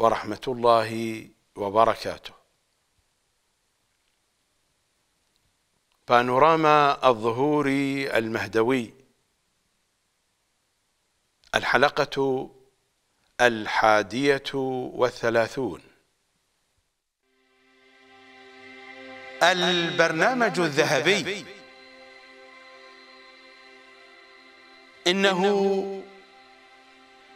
ورحمه الله وبركاته بانوراما الظهور المهدوي الحلقه الحاديه والثلاثون البرنامج الذهبي إنه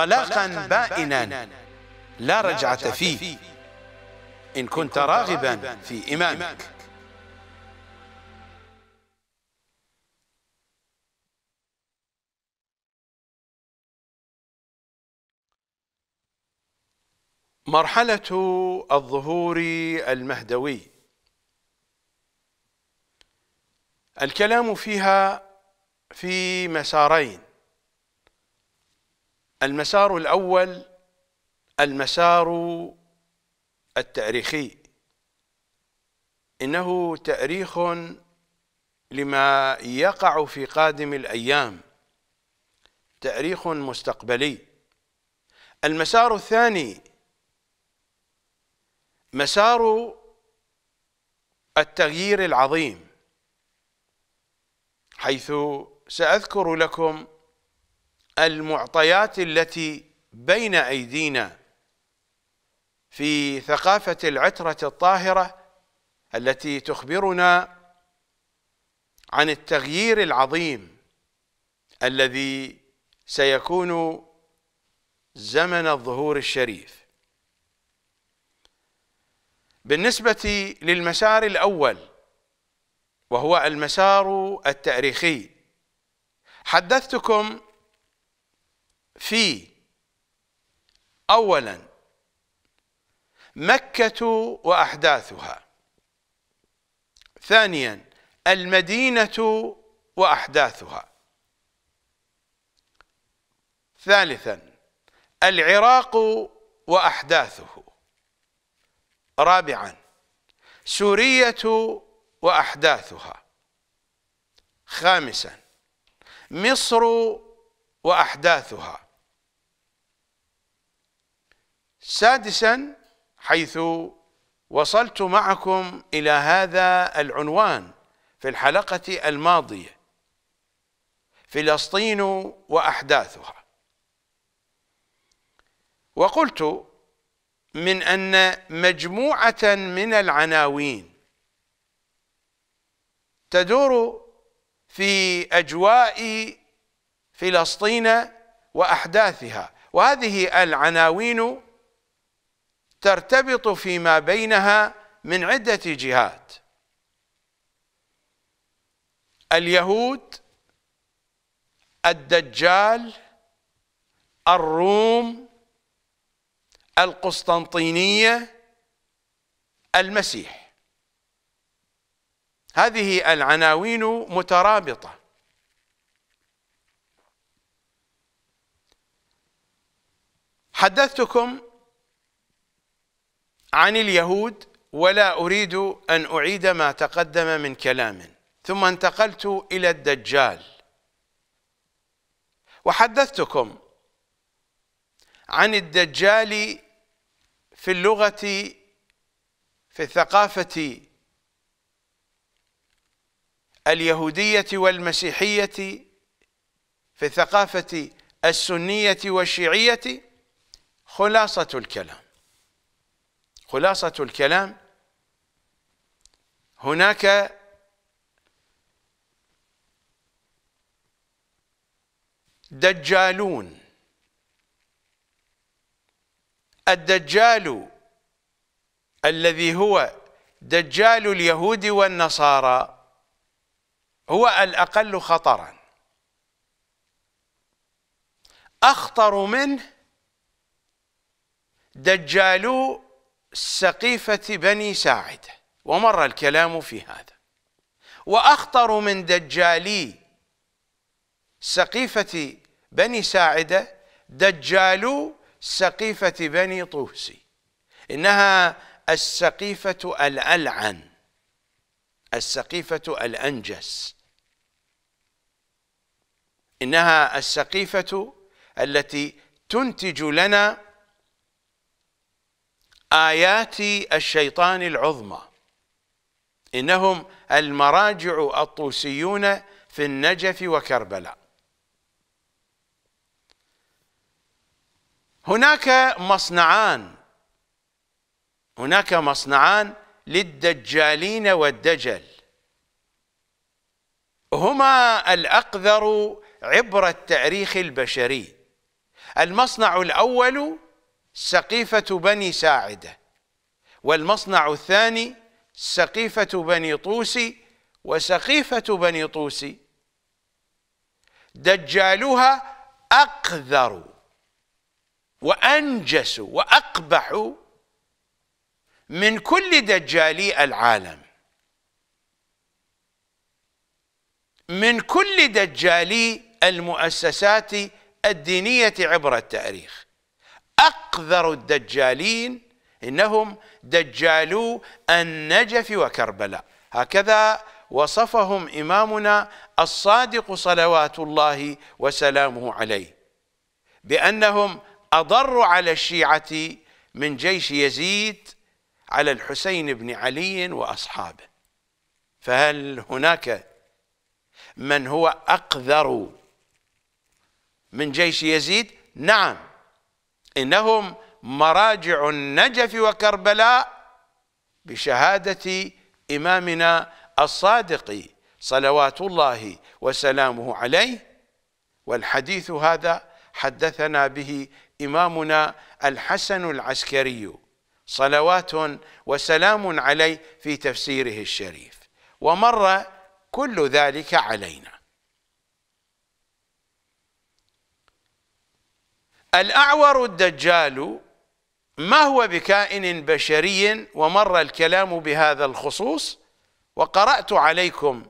طلاقا بائنا لا رجعة فيه إن كنت راغبا في إمامك مرحلة الظهور المهدوي الكلام فيها في مسارين المسار الأول المسار التاريخي إنه تأريخ لما يقع في قادم الأيام تأريخ مستقبلي المسار الثاني مسار التغيير العظيم حيث سأذكر لكم المعطيات التي بين أيدينا في ثقافة العترة الطاهرة التي تخبرنا عن التغيير العظيم الذي سيكون زمن الظهور الشريف بالنسبة للمسار الأول وهو المسار التاريخي حدثتكم في اولا مكه واحداثها ثانيا المدينه واحداثها ثالثا العراق واحداثه رابعا سوريه واحداثها خامسا مصر واحداثها سادسا حيث وصلت معكم إلى هذا العنوان في الحلقة الماضية فلسطين وأحداثها وقلت من أن مجموعة من العناوين تدور في أجواء فلسطين وأحداثها وهذه العناوين ترتبط فيما بينها من عدة جهات اليهود الدجال الروم القسطنطينية المسيح هذه العناوين مترابطة حدثتكم عن اليهود ولا أريد أن أعيد ما تقدم من كلام ثم انتقلت إلى الدجال وحدثتكم عن الدجال في اللغة في الثقافة اليهودية والمسيحية في الثقافة السنية والشيعية خلاصة الكلام خلاصة الكلام هناك دجالون الدجال الذي هو دجال اليهود والنصارى هو الأقل خطرا أخطر منه دجال سقيفة بني ساعدة ومر الكلام في هذا وأخطر من دجالي سقيفة بني ساعدة دجالو سقيفة بني طوسي إنها السقيفة الألعن السقيفة الأنجس إنها السقيفة التي تنتج لنا آيات الشيطان العظمى إنهم المراجع الطوسيون في النجف وكربلاء هناك مصنعان هناك مصنعان للدجالين والدجل هما الأقذر عبر التاريخ البشري المصنع الأول سقيفة بني ساعدة والمصنع الثاني سقيفة بني طوسي وسقيفة بني طوسي دجالها أقذر وأنجس وأقبح من كل دجالي العالم من كل دجالي المؤسسات الدينية عبر التاريخ أقذر الدجالين إنهم دجالو النجف وكربلاء هكذا وصفهم إمامنا الصادق صلوات الله وسلامه عليه بأنهم أضر على الشيعة من جيش يزيد على الحسين بن علي وأصحابه فهل هناك من هو أقذر من جيش يزيد؟ نعم إنهم مراجع النجف وكربلاء بشهادة إمامنا الصادق صلوات الله وسلامه عليه والحديث هذا حدثنا به إمامنا الحسن العسكري صلوات وسلام عليه في تفسيره الشريف ومر كل ذلك علينا الأعور الدجال ما هو بكائن بشري ومر الكلام بهذا الخصوص وقرأت عليكم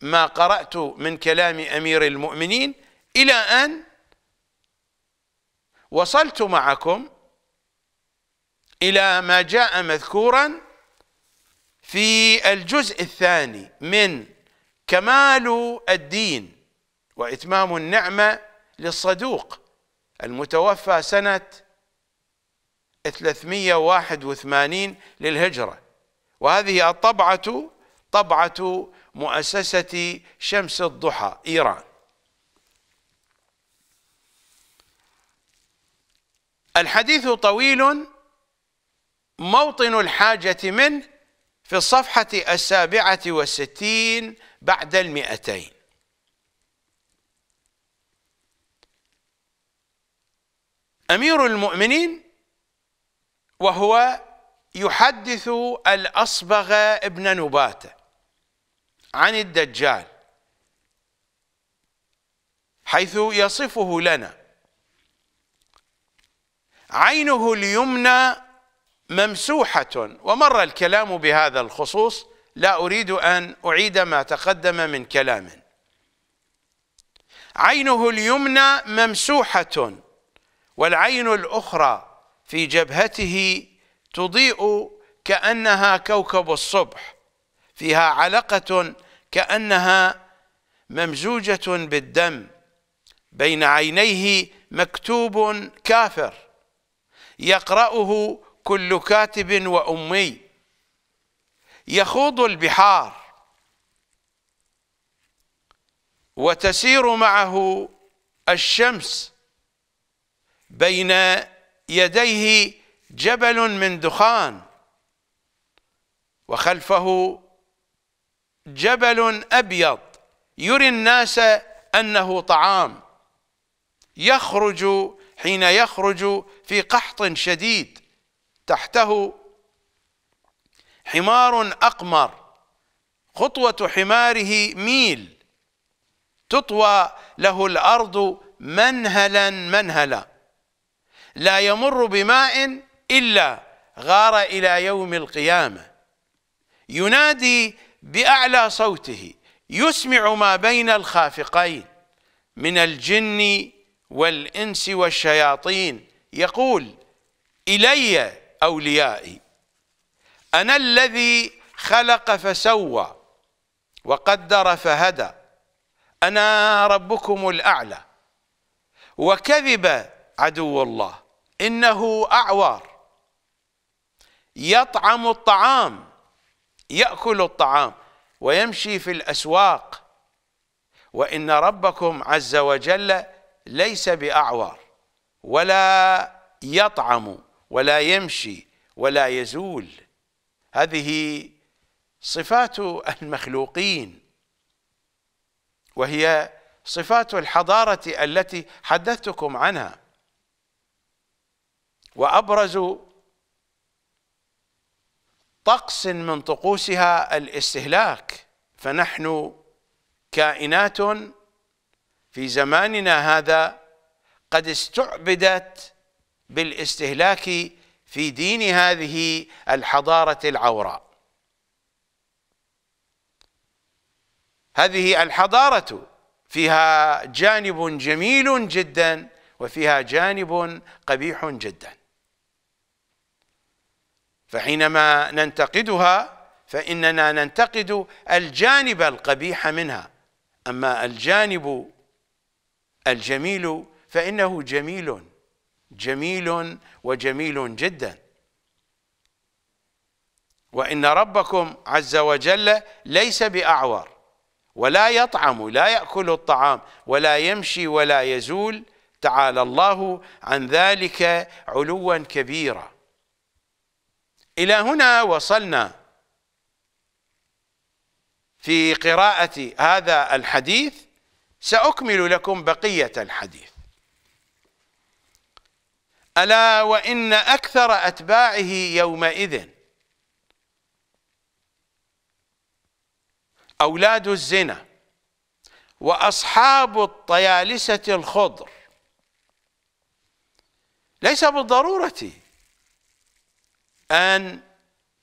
ما قرأت من كلام أمير المؤمنين إلى أن وصلت معكم إلى ما جاء مذكورا في الجزء الثاني من كمال الدين وإتمام النعمة للصدوق المتوفى سنة 381 للهجرة وهذه الطبعة طبعة مؤسسة شمس الضحى إيران الحديث طويل موطن الحاجة منه في الصفحة السابعة والستين بعد المئتين امير المؤمنين وهو يحدث الاصبغ ابن نباته عن الدجال حيث يصفه لنا عينه اليمنى ممسوحه ومر الكلام بهذا الخصوص لا اريد ان اعيد ما تقدم من كلام عينه اليمنى ممسوحه والعين الأخرى في جبهته تضيء كأنها كوكب الصبح فيها علقة كأنها ممزوجة بالدم بين عينيه مكتوب كافر يقرأه كل كاتب وأمي يخوض البحار وتسير معه الشمس بين يديه جبل من دخان وخلفه جبل أبيض يري الناس أنه طعام يخرج حين يخرج في قحط شديد تحته حمار أقمر خطوة حماره ميل تطوى له الأرض منهلا منهلا لا يمر بماء إلا غار إلى يوم القيامة ينادي بأعلى صوته يسمع ما بين الخافقين من الجن والإنس والشياطين يقول إلي أوليائي أنا الذي خلق فسوى وقدر فهدى أنا ربكم الأعلى وكذب عدو الله إنه أعور يطعم الطعام يأكل الطعام ويمشي في الأسواق وإن ربكم عز وجل ليس بأعور ولا يطعم ولا يمشي ولا يزول هذه صفات المخلوقين وهي صفات الحضارة التي حدثتكم عنها وأبرز طقس من طقوسها الاستهلاك فنحن كائنات في زماننا هذا قد استعبدت بالاستهلاك في دين هذه الحضارة العوراء هذه الحضارة فيها جانب جميل جدا وفيها جانب قبيح جدا فحينما ننتقدها فإننا ننتقد الجانب القبيح منها أما الجانب الجميل فإنه جميل جميل وجميل جدا وإن ربكم عز وجل ليس بأعور ولا يطعم لا يأكل الطعام ولا يمشي ولا يزول تعالى الله عن ذلك علوا كبيرا إلى هنا وصلنا في قراءة هذا الحديث سأكمل لكم بقية الحديث ألا وإن أكثر أتباعه يومئذ أولاد الزنا وأصحاب الطيالسة الخضر ليس بالضرورة أن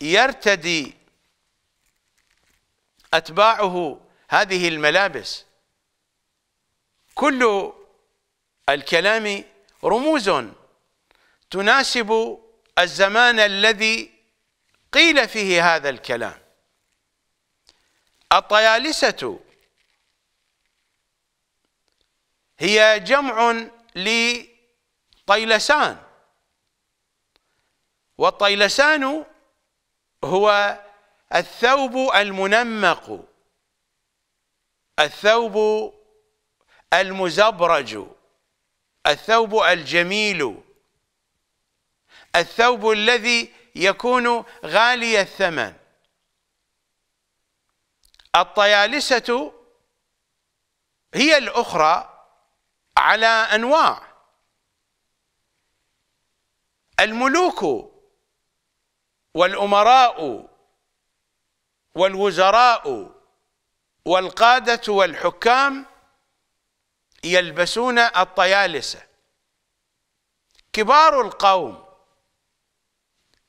يرتدي أتباعه هذه الملابس كل الكلام رموز تناسب الزمان الذي قيل فيه هذا الكلام الطيالسة هي جمع لطيلسان والطيلسان هو الثوب المنمق الثوب المزبرج الثوب الجميل الثوب الذي يكون غالي الثمن الطيالسة هي الأخرى على أنواع الملوك والأمراء والوزراء والقادة والحكام يلبسون الطيالسة كبار القوم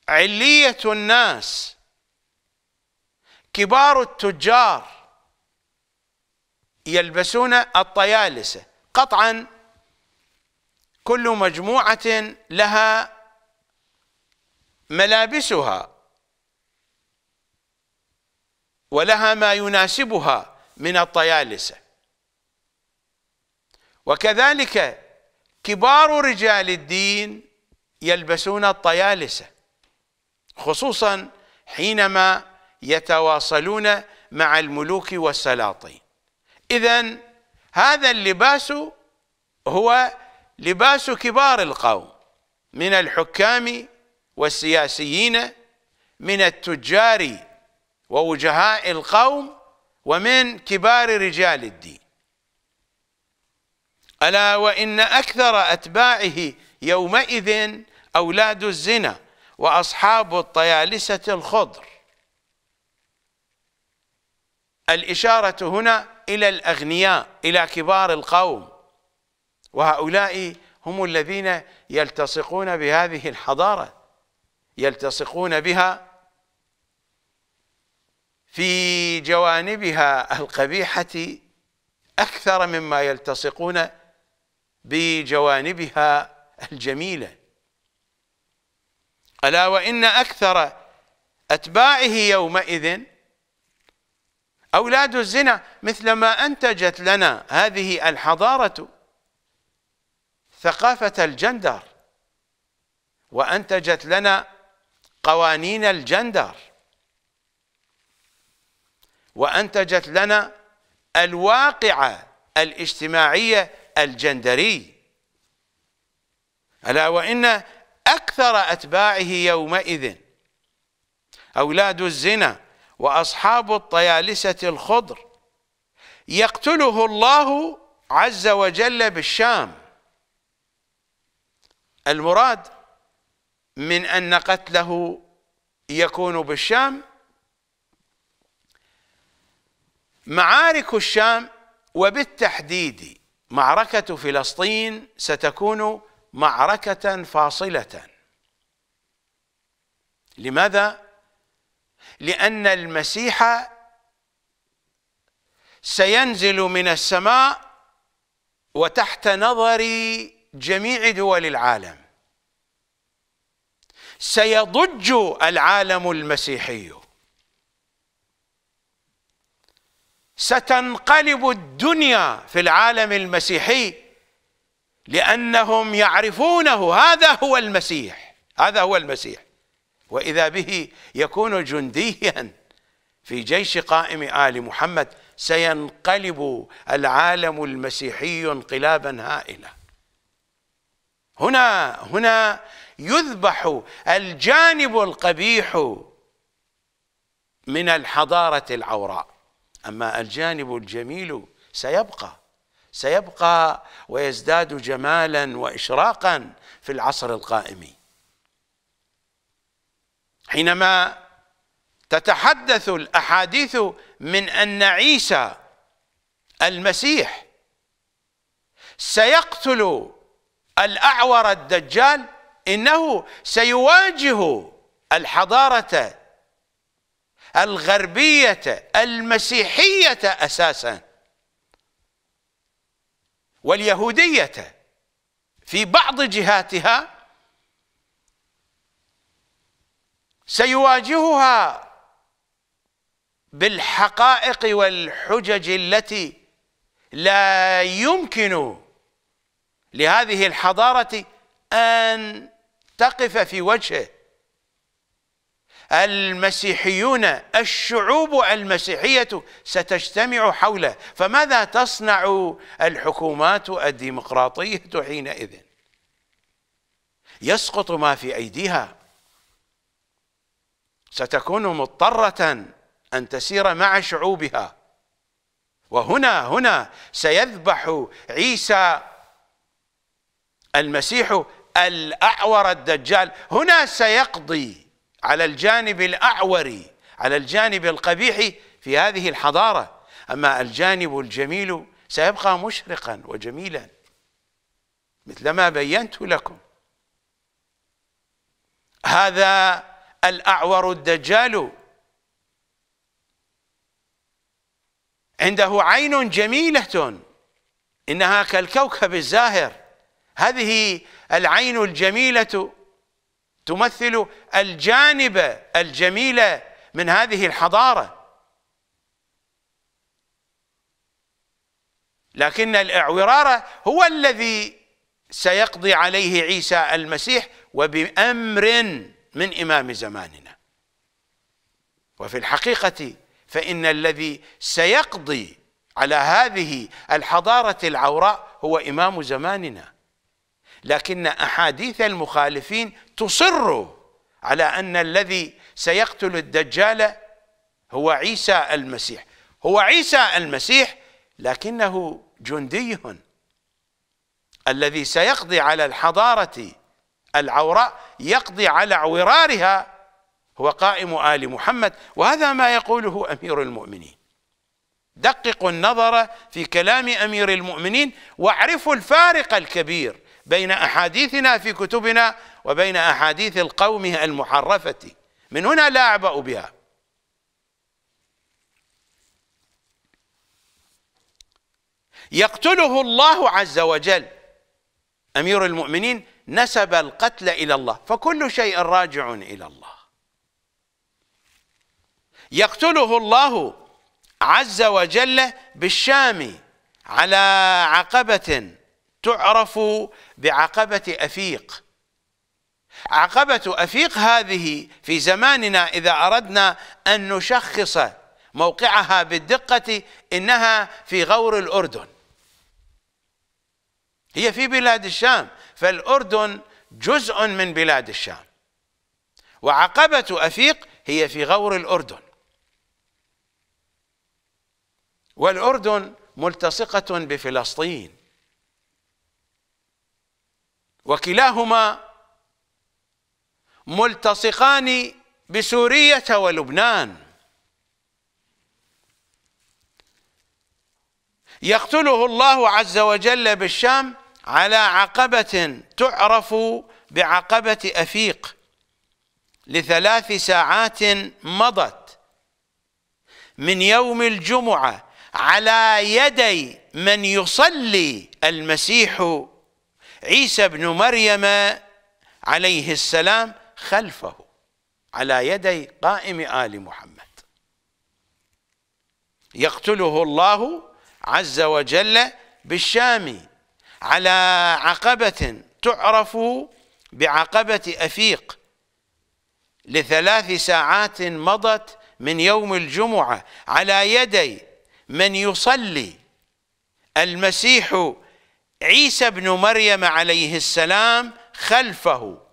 علية الناس كبار التجار يلبسون الطيالسة قطعا كل مجموعة لها ملابسها ولها ما يناسبها من الطيالسة وكذلك كبار رجال الدين يلبسون الطيالسة خصوصا حينما يتواصلون مع الملوك والسلاطين إذا هذا اللباس هو لباس كبار القوم من الحكام والسياسيين من التجار ووجهاء القوم ومن كبار رجال الدين ألا وإن أكثر أتباعه يومئذ أولاد الزنا وأصحاب الطيالسة الخضر الإشارة هنا إلى الأغنياء إلى كبار القوم وهؤلاء هم الذين يلتصقون بهذه الحضارة يلتصقون بها في جوانبها القبيحة أكثر مما يلتصقون بجوانبها الجميلة ألا وإن أكثر أتباعه يومئذ أولاد الزنا مثل ما أنتجت لنا هذه الحضارة ثقافة الجندر وأنتجت لنا قوانين الجندر وأنتجت لنا الواقعة الاجتماعية الجندري ألا وإن أكثر أتباعه يومئذ أولاد الزنا وأصحاب الطيالسة الخضر يقتله الله عز وجل بالشام المراد من أن قتله يكون بالشام معارك الشام وبالتحديد معركة فلسطين ستكون معركة فاصلة لماذا؟ لأن المسيح سينزل من السماء وتحت نظر جميع دول العالم سيضج العالم المسيحي ستنقلب الدنيا في العالم المسيحي لانهم يعرفونه هذا هو المسيح هذا هو المسيح واذا به يكون جنديا في جيش قائم ال محمد سينقلب العالم المسيحي انقلابا هائلا هنا هنا يذبح الجانب القبيح من الحضارة العوراء أما الجانب الجميل سيبقى سيبقى ويزداد جمالا وإشراقا في العصر القائم حينما تتحدث الأحاديث من أن عيسى المسيح سيقتل الأعور الدجال إنه سيواجه الحضارة الغربية المسيحية أساسا واليهودية في بعض جهاتها سيواجهها بالحقائق والحجج التي لا يمكن لهذه الحضاره أن تقف في وجهه المسيحيون الشعوب المسيحية ستجتمع حوله فماذا تصنع الحكومات الديمقراطية حينئذ يسقط ما في أيديها ستكون مضطرة أن تسير مع شعوبها وهنا هنا سيذبح عيسى المسيح الأعور الدجال هنا سيقضي على الجانب الأعور على الجانب القبيح في هذه الحضارة أما الجانب الجميل سيبقى مشرقا وجميلا مثلما بينت لكم هذا الأعور الدجال عنده عين جميلة إنها كالكوكب الزاهر هذه العين الجميلة تمثل الجانب الجميل من هذه الحضارة لكن الإعورار هو الذي سيقضي عليه عيسى المسيح وبأمر من إمام زماننا وفي الحقيقة فإن الذي سيقضي على هذه الحضارة العوراء هو إمام زماننا لكن أحاديث المخالفين تصر على أن الذي سيقتل الدجال هو عيسى المسيح هو عيسى المسيح لكنه جندي الذي سيقضي على الحضارة العوراء يقضي على عورارها هو قائم آل محمد وهذا ما يقوله أمير المؤمنين دققوا النظر في كلام أمير المؤمنين واعرفوا الفارق الكبير بين أحاديثنا في كتبنا وبين أحاديث القوم المحرفة من هنا لا أعبأ بها يقتله الله عز وجل أمير المؤمنين نسب القتل إلى الله فكل شيء راجع إلى الله يقتله الله عز وجل بالشام على عقبة تعرف بعقبة أفيق عقبة أفيق هذه في زماننا إذا أردنا أن نشخص موقعها بالدقة إنها في غور الأردن هي في بلاد الشام فالأردن جزء من بلاد الشام وعقبة أفيق هي في غور الأردن والأردن ملتصقة بفلسطين وكلاهما ملتصقان بسورية ولبنان يقتله الله عز وجل بالشام على عقبة تعرف بعقبة أفيق لثلاث ساعات مضت من يوم الجمعة على يدي من يصلي المسيح عيسى بن مريم عليه السلام خلفه على يدي قائم آل محمد يقتله الله عز وجل بالشام على عقبة تعرف بعقبة أفيق لثلاث ساعات مضت من يوم الجمعة على يدي من يصلي المسيح عيسى بن مريم عليه السلام خلفه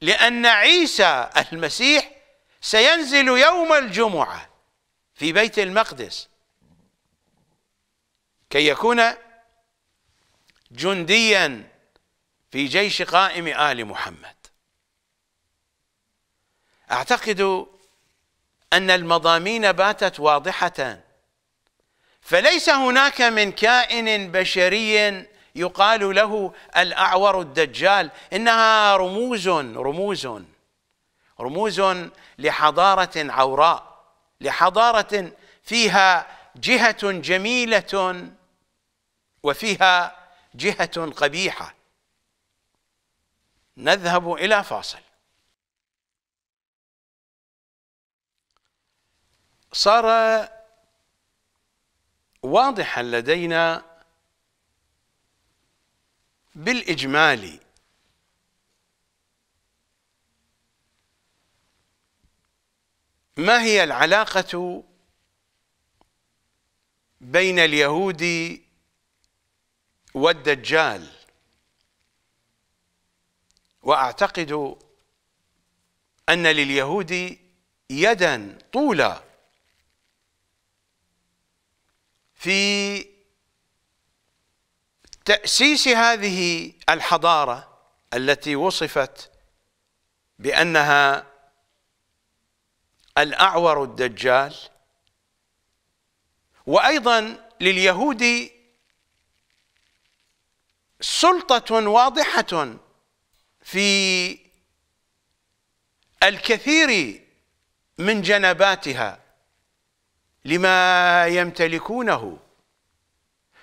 لأن عيسى المسيح سينزل يوم الجمعة في بيت المقدس كي يكون جنديا في جيش قائم آل محمد أعتقد أن المضامين باتت واضحة فليس هناك من كائن بشري يقال له الأعور الدجال إنها رموز رموز رموز لحضارة عوراء لحضارة فيها جهة جميلة وفيها جهة قبيحة نذهب إلى فاصل صار واضحا لدينا بالإجمال ما هي العلاقة بين اليهود والدجال وأعتقد أن لليهود يدا طولا في تأسيس هذه الحضارة التي وصفت بأنها الأعور الدجال وأيضا لليهود سلطة واضحة في الكثير من جنباتها لما يمتلكونه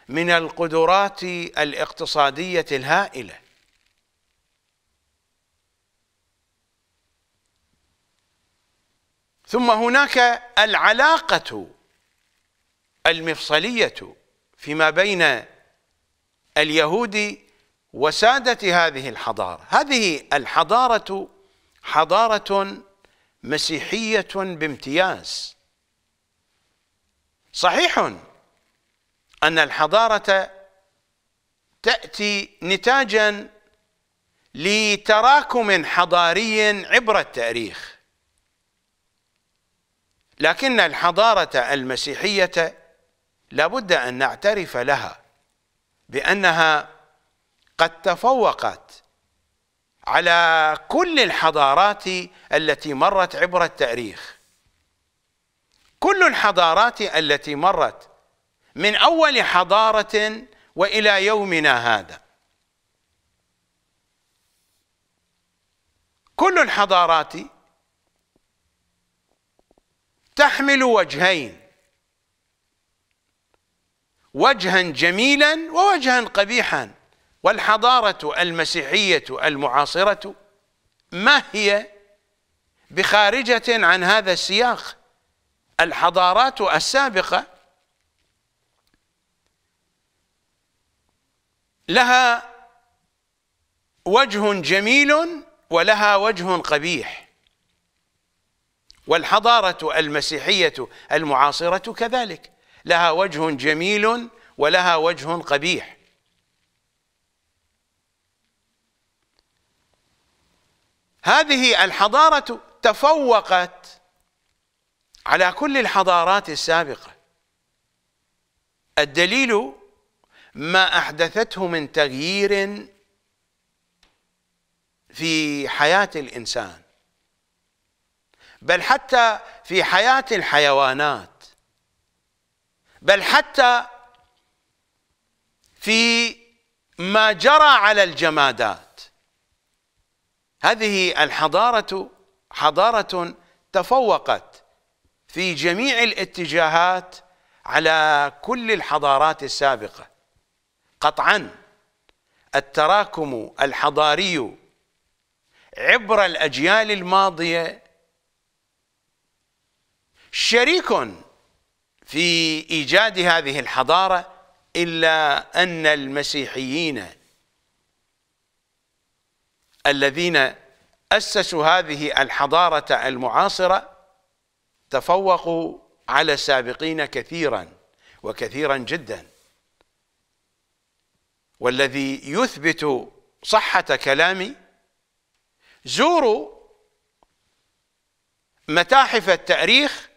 من القدرات الاقتصادية الهائلة ثم هناك العلاقة المفصلية فيما بين اليهود وسادة هذه الحضارة هذه الحضارة حضارة مسيحية بامتياز صحيح أن الحضارة تأتي نتاجا لتراكم حضاري عبر التاريخ لكن الحضارة المسيحية لابد أن نعترف لها بأنها قد تفوقت على كل الحضارات التي مرت عبر التاريخ كل الحضارات التي مرت من أول حضارة وإلى يومنا هذا كل الحضارات تحمل وجهين وجها جميلا ووجها قبيحا والحضارة المسيحية المعاصرة ما هي بخارجة عن هذا السياق الحضارات السابقة لها وجه جميل ولها وجه قبيح والحضارة المسيحية المعاصرة كذلك لها وجه جميل ولها وجه قبيح هذه الحضارة تفوقت على كل الحضارات السابقة الدليل ما أحدثته من تغيير في حياة الإنسان بل حتى في حياة الحيوانات بل حتى في ما جرى على الجمادات هذه الحضارة حضارة تفوقت في جميع الاتجاهات على كل الحضارات السابقة قطعا التراكم الحضاري عبر الأجيال الماضية شريك في إيجاد هذه الحضارة إلا أن المسيحيين الذين أسسوا هذه الحضارة المعاصرة تفوقوا على السابقين كثيرا وكثيرا جدا والذي يثبت صحة كلامي زوروا متاحف التاريخ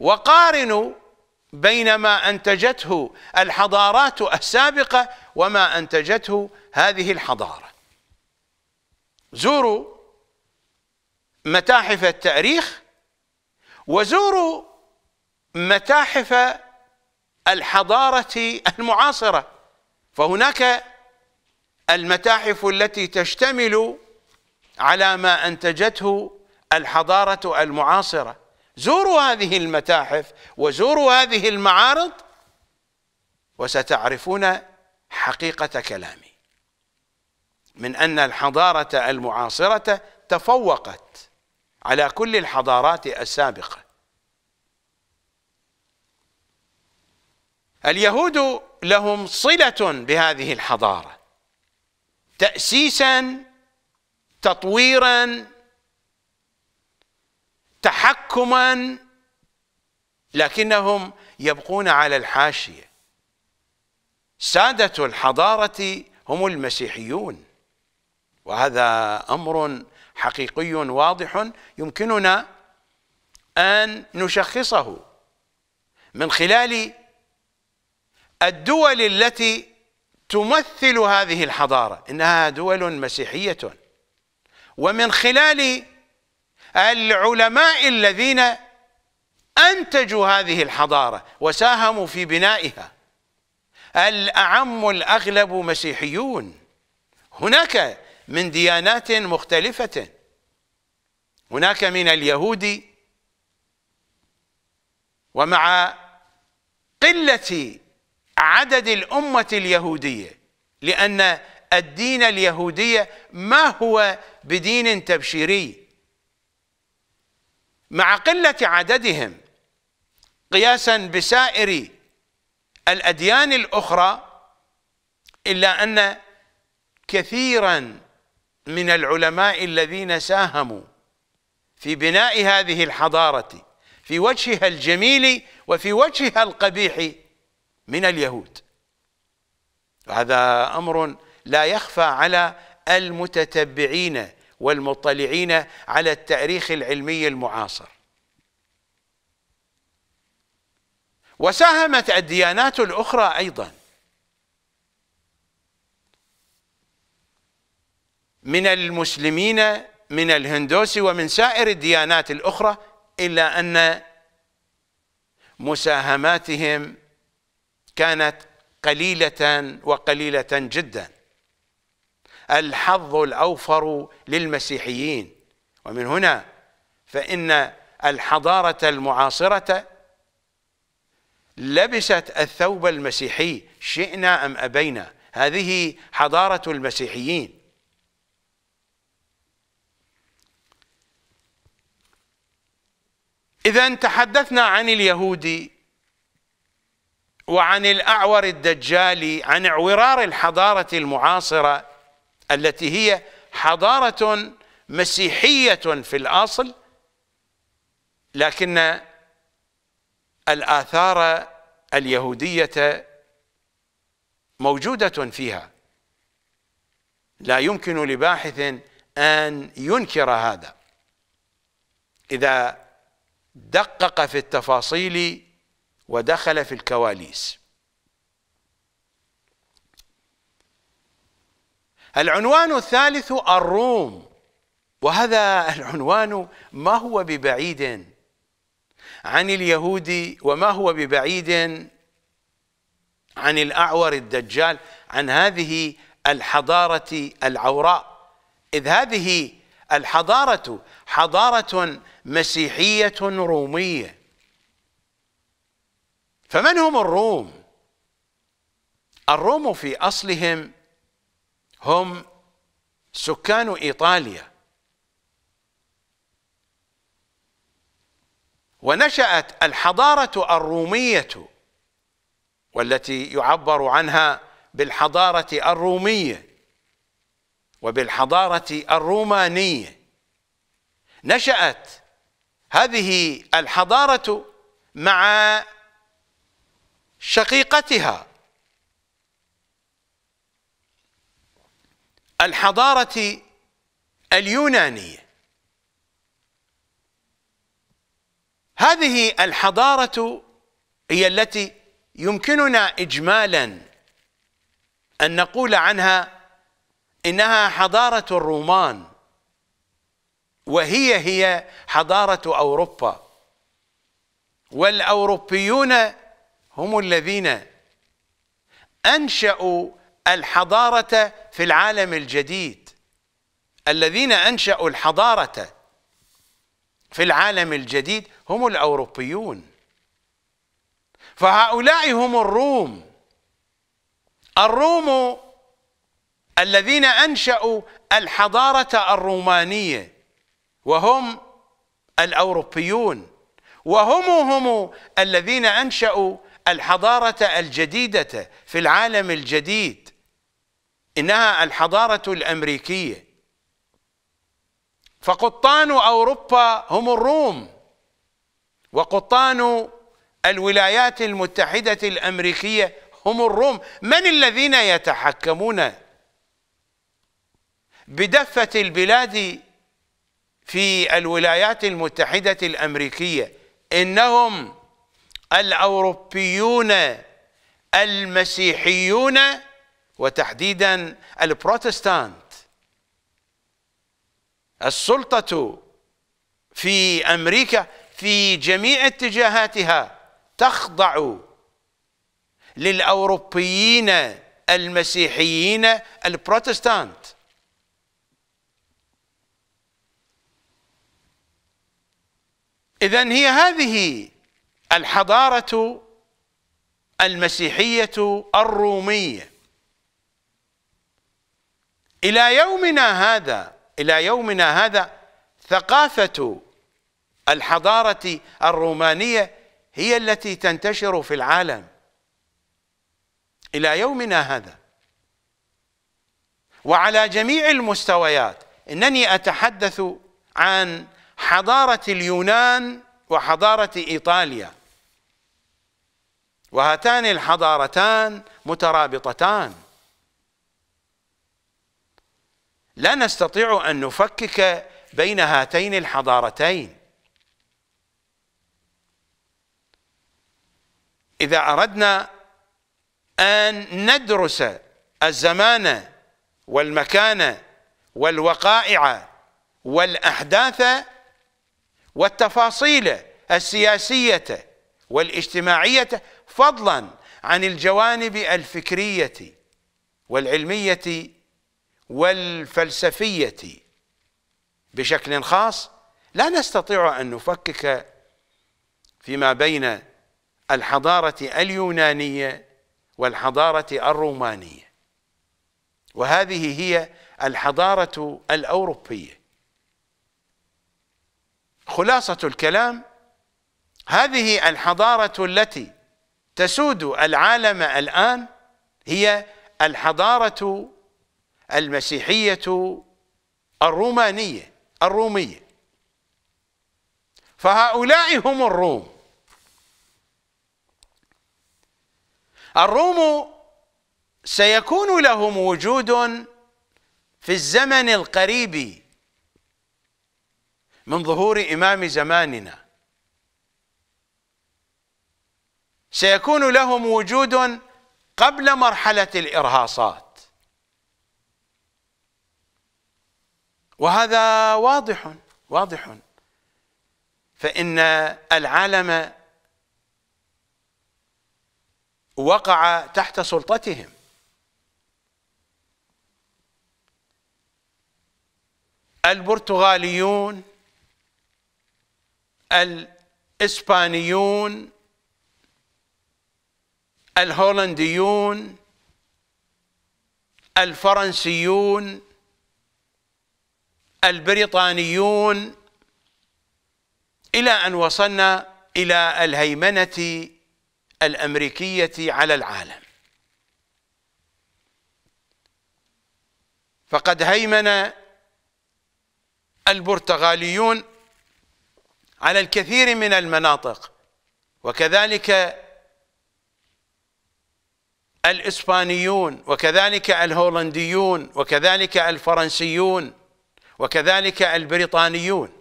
وقارنوا بين ما أنتجته الحضارات السابقة وما أنتجته هذه الحضارة زوروا متاحف التاريخ وزوروا متاحف الحضارة المعاصرة فهناك المتاحف التي تشتمل على ما أنتجته الحضارة المعاصرة زوروا هذه المتاحف وزوروا هذه المعارض وستعرفون حقيقة كلامي من أن الحضارة المعاصرة تفوقت على كل الحضارات السابقة اليهود لهم صلة بهذه الحضارة تأسيسا تطويرا تحكما لكنهم يبقون على الحاشية سادة الحضارة هم المسيحيون وهذا أمر حقيقي واضح يمكننا أن نشخصه من خلال الدول التي تمثل هذه الحضارة إنها دول مسيحية ومن خلال العلماء الذين أنتجوا هذه الحضارة وساهموا في بنائها الأعم الأغلب مسيحيون هناك من ديانات مختلفة هناك من اليهود ومع قلة عدد الأمة اليهودية لأن الدين اليهودي ما هو بدين تبشيري مع قلة عددهم قياسا بسائر الأديان الأخرى إلا أن كثيرا من العلماء الذين ساهموا في بناء هذه الحضارة في وجهها الجميل وفي وجهها القبيح من اليهود هذا أمر لا يخفى على المتتبعين والمطلعين على التاريخ العلمي المعاصر وساهمت الديانات الأخرى أيضاً من المسلمين من الهندوس ومن سائر الديانات الأخرى إلا أن مساهماتهم كانت قليلة وقليلة جدا الحظ الأوفر للمسيحيين ومن هنا فإن الحضارة المعاصرة لبست الثوب المسيحي شئنا أم أبينا هذه حضارة المسيحيين اذا تحدثنا عن اليهودي وعن الاعور الدجالي عن اعورار الحضاره المعاصره التي هي حضاره مسيحيه في الاصل لكن الاثار اليهوديه موجوده فيها لا يمكن لباحث ان ينكر هذا اذا دقق في التفاصيل ودخل في الكواليس العنوان الثالث الروم وهذا العنوان ما هو ببعيد عن اليهود وما هو ببعيد عن الأعور الدجال عن هذه الحضارة العوراء إذ هذه الحضارة حضارة مسيحية رومية فمن هم الروم؟ الروم في أصلهم هم سكان إيطاليا ونشأت الحضارة الرومية والتي يعبر عنها بالحضارة الرومية وبالحضارة الرومانية نشأت هذه الحضارة مع شقيقتها الحضارة اليونانية هذه الحضارة هي التي يمكننا إجمالا أن نقول عنها إنها حضارة الرومان وهي هي حضارة أوروبا والأوروبيون هم الذين أنشأوا الحضارة في العالم الجديد الذين أنشأوا الحضارة في العالم الجديد هم الأوروبيون فهؤلاء هم الروم الروم الذين أنشأوا الحضارة الرومانية وهم الأوروبيون وهم هم الذين أنشأوا الحضارة الجديدة في العالم الجديد إنها الحضارة الأمريكية فقطان أوروبا هم الروم وقطان الولايات المتحدة الأمريكية هم الروم من الذين يتحكمون بدفة البلاد في الولايات المتحدة الأمريكية إنهم الأوروبيون المسيحيون وتحديدا البروتستانت السلطة في أمريكا في جميع اتجاهاتها تخضع للأوروبيين المسيحيين البروتستانت اذا هي هذه الحضاره المسيحيه الروميه الى يومنا هذا الى يومنا هذا ثقافه الحضاره الرومانيه هي التي تنتشر في العالم الى يومنا هذا وعلى جميع المستويات انني اتحدث عن حضارة اليونان وحضارة إيطاليا وهاتان الحضارتان مترابطتان لا نستطيع أن نفكك بين هاتين الحضارتين إذا أردنا أن ندرس الزمان والمكان والوقائع والأحداث والتفاصيل السياسية والاجتماعية فضلا عن الجوانب الفكرية والعلمية والفلسفية بشكل خاص لا نستطيع أن نفكك فيما بين الحضارة اليونانية والحضارة الرومانية وهذه هي الحضارة الأوروبية خلاصة الكلام هذه الحضارة التي تسود العالم الآن هي الحضارة المسيحية الرومانية الرومية فهؤلاء هم الروم الروم سيكون لهم وجود في الزمن القريب من ظهور إمام زماننا سيكون لهم وجود قبل مرحلة الإرهاصات وهذا واضح واضح فإن العالم وقع تحت سلطتهم البرتغاليون الإسبانيون الهولنديون الفرنسيون البريطانيون إلى أن وصلنا إلى الهيمنة الأمريكية على العالم فقد هيمن البرتغاليون على الكثير من المناطق وكذلك الإسبانيون وكذلك الهولنديون وكذلك الفرنسيون وكذلك البريطانيون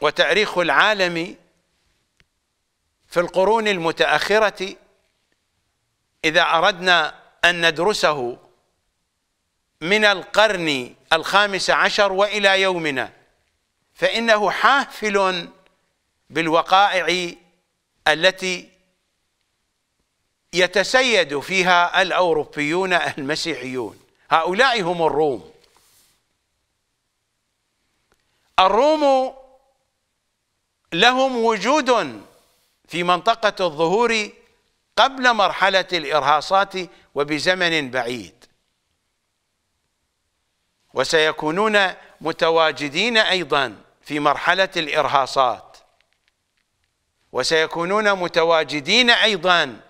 وتاريخ العالم في القرون المتأخرة إذا أردنا أن ندرسه من القرن الخامس عشر وإلى يومنا فإنه حافل بالوقائع التي يتسيد فيها الأوروبيون المسيحيون هؤلاء هم الروم الروم لهم وجود في منطقة الظهور قبل مرحلة الإرهاصات وبزمن بعيد وسيكونون متواجدين أيضا في مرحلة الإرهاصات وسيكونون متواجدين أيضا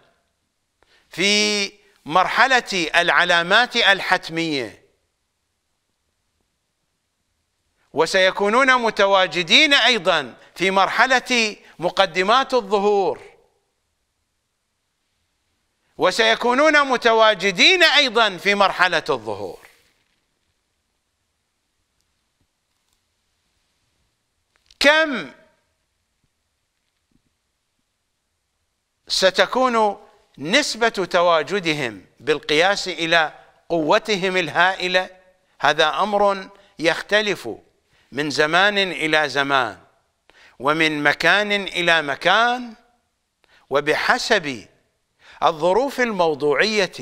في مرحلة العلامات الحتمية وسيكونون متواجدين أيضا في مرحلة مقدمات الظهور وسيكونون متواجدين أيضا في مرحلة الظهور كم ستكون نسبة تواجدهم بالقياس إلى قوتهم الهائلة هذا أمر يختلف من زمان إلى زمان ومن مكان إلى مكان وبحسب الظروف الموضوعية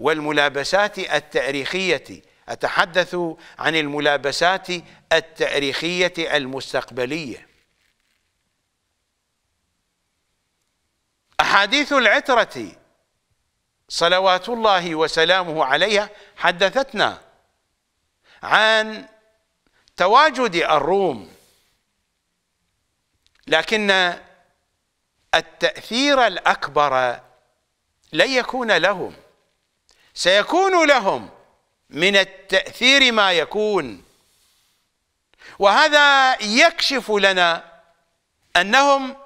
والملابسات التاريخية أتحدث عن الملابسات التاريخيه المستقبليه احاديث العتره صلوات الله وسلامه عليها حدثتنا عن تواجد الروم لكن التاثير الاكبر لن يكون لهم سيكون لهم من التاثير ما يكون وهذا يكشف لنا انهم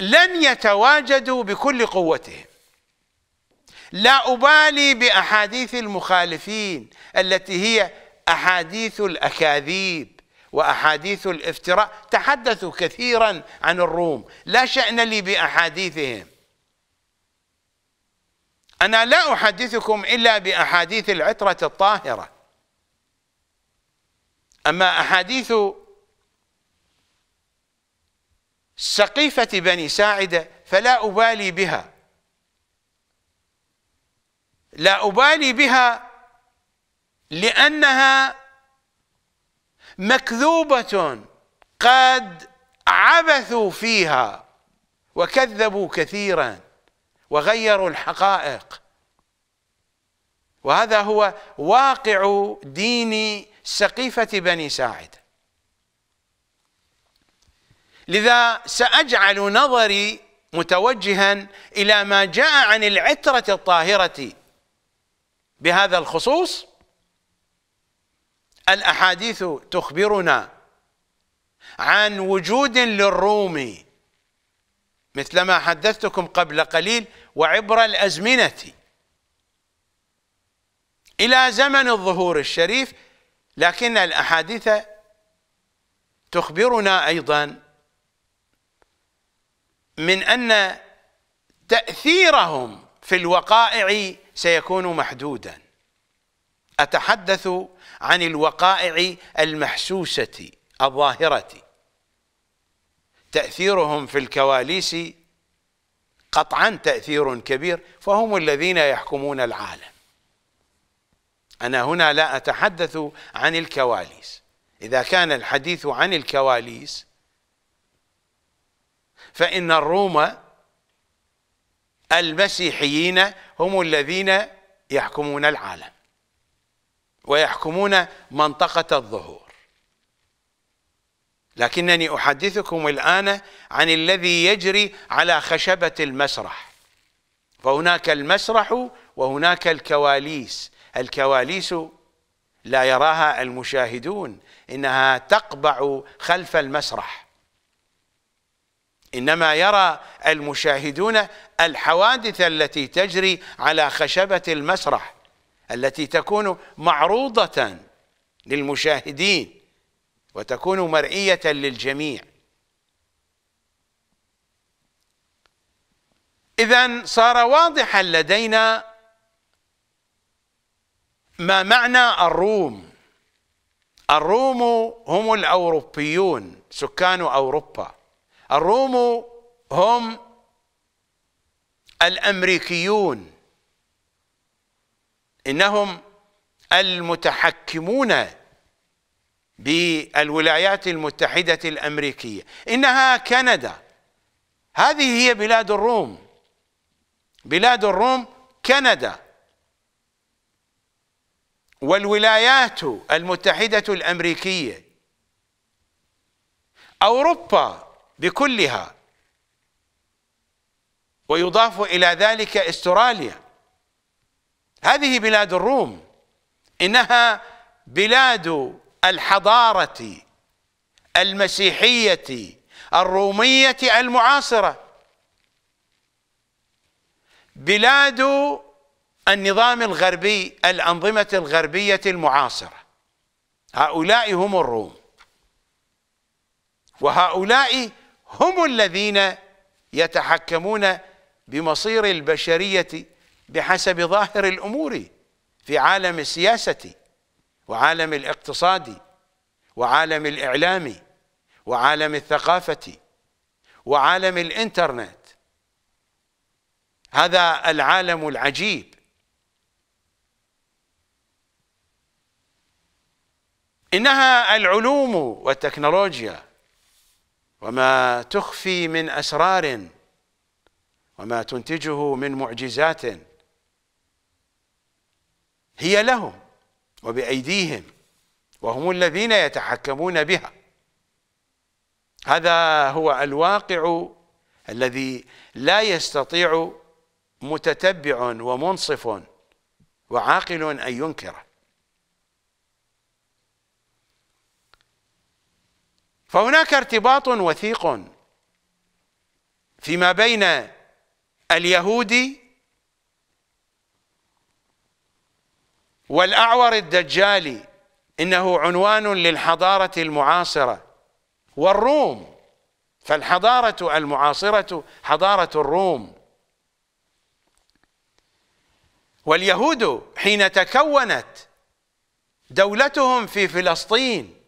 لن يتواجدوا بكل قوتهم لا ابالي باحاديث المخالفين التي هي احاديث الاكاذيب واحاديث الافتراء تحدثوا كثيرا عن الروم لا شان لي باحاديثهم انا لا احدثكم الا باحاديث العتره الطاهره أما أحاديث سقيفة بني ساعدة فلا أبالي بها لا أبالي بها لأنها مكذوبة قد عبثوا فيها وكذبوا كثيرا وغيروا الحقائق وهذا هو واقع دين سقيفة بني ساعد لذا سأجعل نظري متوجها إلى ما جاء عن العترة الطاهرة بهذا الخصوص الأحاديث تخبرنا عن وجود للروم مثلما حدثتكم قبل قليل وعبر الأزمنة إلى زمن الظهور الشريف لكن الأحاديث تخبرنا أيضا من أن تأثيرهم في الوقائع سيكون محدودا أتحدث عن الوقائع المحسوسة الظاهرة تأثيرهم في الكواليس قطعا تأثير كبير فهم الذين يحكمون العالم أنا هنا لا أتحدث عن الكواليس إذا كان الحديث عن الكواليس فإن الروم المسيحيين هم الذين يحكمون العالم ويحكمون منطقة الظهور لكنني أحدثكم الآن عن الذي يجري على خشبة المسرح فهناك المسرح وهناك الكواليس الكواليس لا يراها المشاهدون انها تقبع خلف المسرح انما يرى المشاهدون الحوادث التي تجري على خشبه المسرح التي تكون معروضه للمشاهدين وتكون مرئيه للجميع اذا صار واضحا لدينا ما معنى الروم الروم هم الأوروبيون سكان أوروبا الروم هم الأمريكيون إنهم المتحكمون بالولايات المتحدة الأمريكية إنها كندا هذه هي بلاد الروم بلاد الروم كندا والولايات المتحدة الأمريكية أوروبا بكلها ويضاف إلى ذلك استراليا هذه بلاد الروم إنها بلاد الحضارة المسيحية الرومية المعاصرة بلاد النظام الغربي الأنظمة الغربية المعاصرة هؤلاء هم الروم وهؤلاء هم الذين يتحكمون بمصير البشرية بحسب ظاهر الأمور في عالم السياسة وعالم الاقتصاد وعالم الإعلام وعالم الثقافة وعالم الإنترنت هذا العالم العجيب إنها العلوم والتكنولوجيا وما تخفي من أسرار وما تنتجه من معجزات هي لهم وبأيديهم وهم الذين يتحكمون بها هذا هو الواقع الذي لا يستطيع متتبع ومنصف وعاقل أن ينكره فهناك ارتباط وثيق فيما بين اليهودي والاعور الدجالي انه عنوان للحضاره المعاصره والروم فالحضاره المعاصره حضاره الروم واليهود حين تكونت دولتهم في فلسطين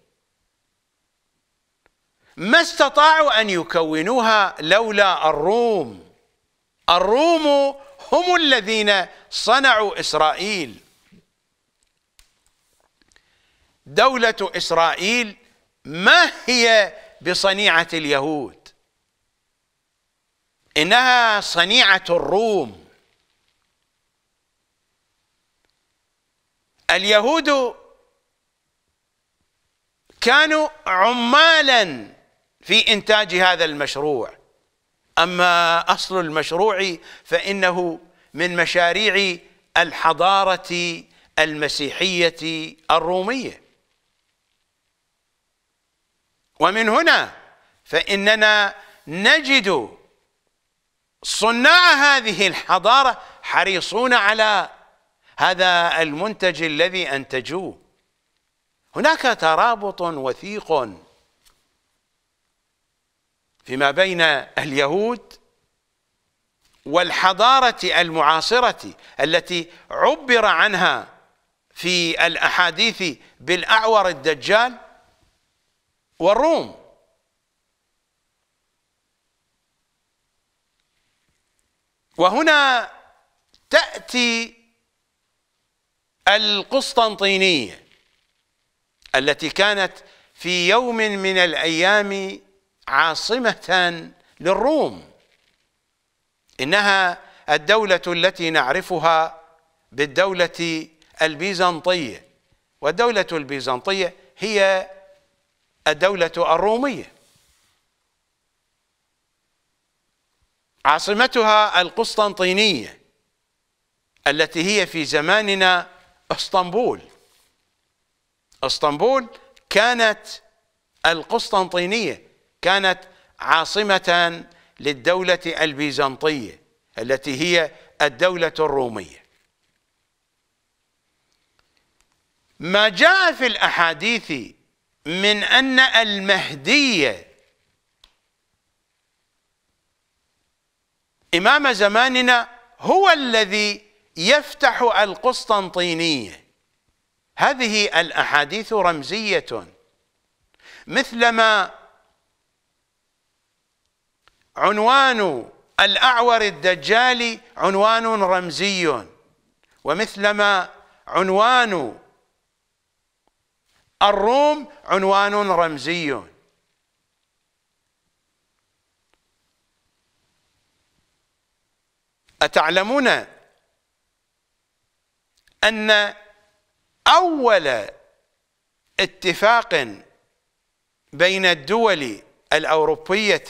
ما استطاعوا أن يكونوها لولا الروم الروم هم الذين صنعوا إسرائيل دولة إسرائيل ما هي بصنيعة اليهود إنها صنيعة الروم اليهود كانوا عمالاً في إنتاج هذا المشروع أما أصل المشروع فإنه من مشاريع الحضارة المسيحية الرومية ومن هنا فإننا نجد صناع هذه الحضارة حريصون على هذا المنتج الذي أنتجوه هناك ترابط وثيق فيما بين اليهود والحضارة المعاصرة التي عبر عنها في الأحاديث بالأعور الدجال والروم وهنا تأتي القسطنطينية التي كانت في يوم من الأيام عاصمة للروم إنها الدولة التي نعرفها بالدولة البيزنطية والدولة البيزنطية هي الدولة الرومية عاصمتها القسطنطينية التي هي في زماننا اسطنبول اسطنبول كانت القسطنطينية كانت عاصمة للدولة البيزنطية التي هي الدولة الرومية ما جاء في الأحاديث من أن المهدي إمام زماننا هو الذي يفتح القسطنطينية هذه الأحاديث رمزية مثلما عنوان الأعور الدجال عنوان رمزي ومثلما عنوان الروم عنوان رمزي أتعلمون أن أول اتفاق بين الدول الأوروبية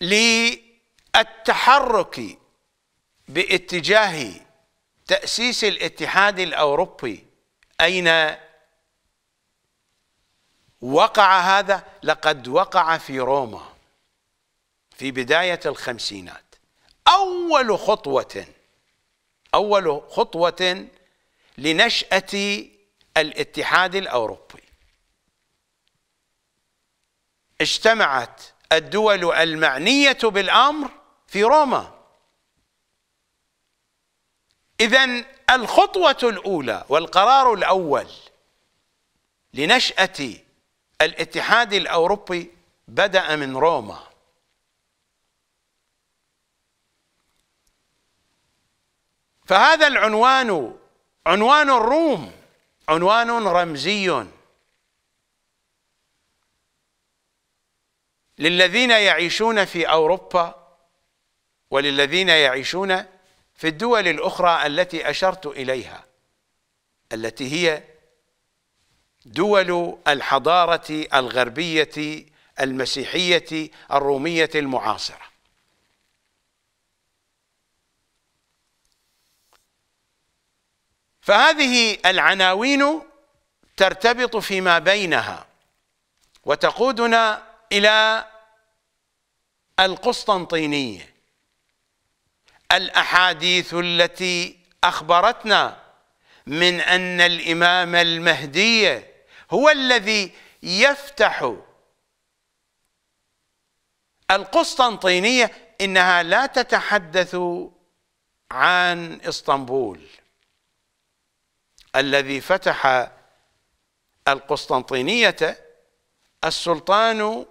للتحرك باتجاه تأسيس الاتحاد الأوروبي أين وقع هذا لقد وقع في روما في بداية الخمسينات أول خطوة أول خطوة لنشأة الاتحاد الأوروبي اجتمعت الدول المعنية بالأمر في روما إذا الخطوة الأولى والقرار الأول لنشأة الاتحاد الأوروبي بدأ من روما فهذا العنوان عنوان الروم عنوان رمزي للذين يعيشون في أوروبا وللذين يعيشون في الدول الأخرى التي أشرت إليها التي هي دول الحضارة الغربية المسيحية الرومية المعاصرة فهذه العناوين ترتبط فيما بينها وتقودنا إلى القسطنطينية الأحاديث التي أخبرتنا من أن الإمام المهدي هو الذي يفتح القسطنطينية إنها لا تتحدث عن اسطنبول الذي فتح القسطنطينية السلطان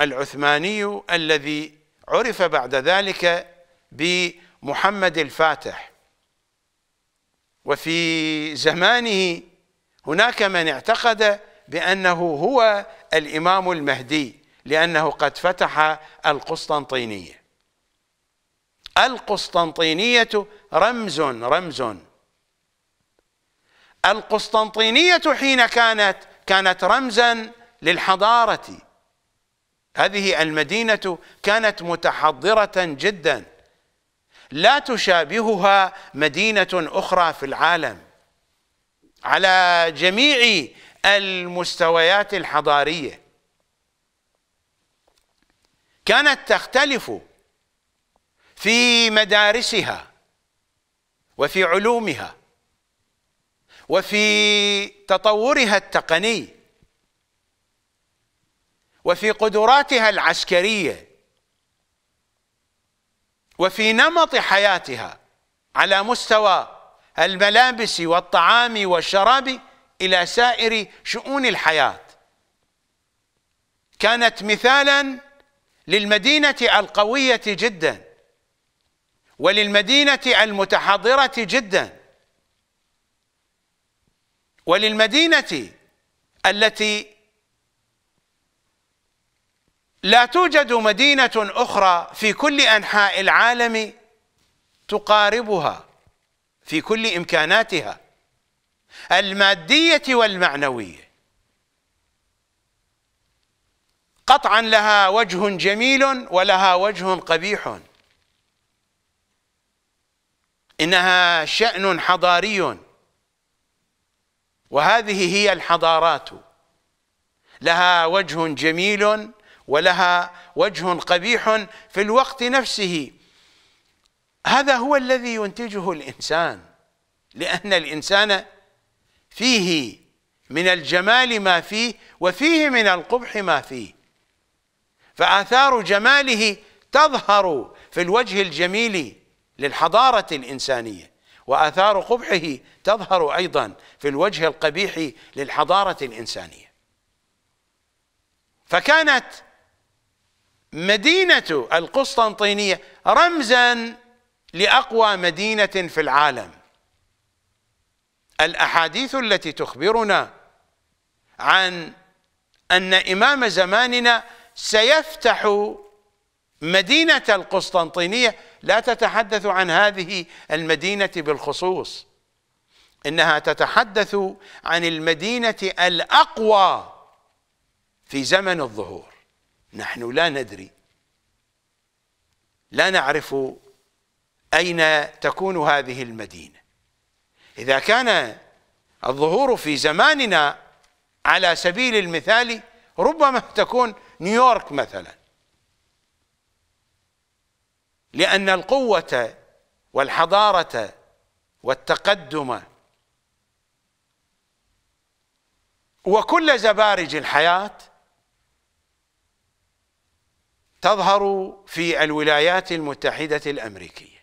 العثماني الذي عرف بعد ذلك بمحمد الفاتح وفي زمانه هناك من اعتقد بأنه هو الإمام المهدي لأنه قد فتح القسطنطينية القسطنطينية رمز رمز القسطنطينية حين كانت كانت رمزا للحضارة هذه المدينة كانت متحضرة جدا لا تشابهها مدينة أخرى في العالم على جميع المستويات الحضارية كانت تختلف في مدارسها وفي علومها وفي تطورها التقني وفي قدراتها العسكريه وفي نمط حياتها على مستوى الملابس والطعام والشراب الى سائر شؤون الحياه كانت مثالا للمدينه القويه جدا وللمدينه المتحضره جدا وللمدينه التي لا توجد مدينة أخرى في كل أنحاء العالم تقاربها في كل إمكاناتها المادية والمعنوية قطعا لها وجه جميل ولها وجه قبيح إنها شأن حضاري وهذه هي الحضارات لها وجه جميل ولها وجه قبيح في الوقت نفسه هذا هو الذي ينتجه الإنسان لأن الإنسان فيه من الجمال ما فيه وفيه من القبح ما فيه فآثار جماله تظهر في الوجه الجميل للحضارة الإنسانية وآثار قبحه تظهر أيضا في الوجه القبيح للحضارة الإنسانية فكانت مدينة القسطنطينية رمزا لأقوى مدينة في العالم الأحاديث التي تخبرنا عن أن إمام زماننا سيفتح مدينة القسطنطينية لا تتحدث عن هذه المدينة بالخصوص إنها تتحدث عن المدينة الأقوى في زمن الظهور نحن لا ندري لا نعرف أين تكون هذه المدينة إذا كان الظهور في زماننا على سبيل المثال ربما تكون نيويورك مثلا لأن القوة والحضارة والتقدم وكل زبارج الحياه تظهر في الولايات المتحدة الأمريكية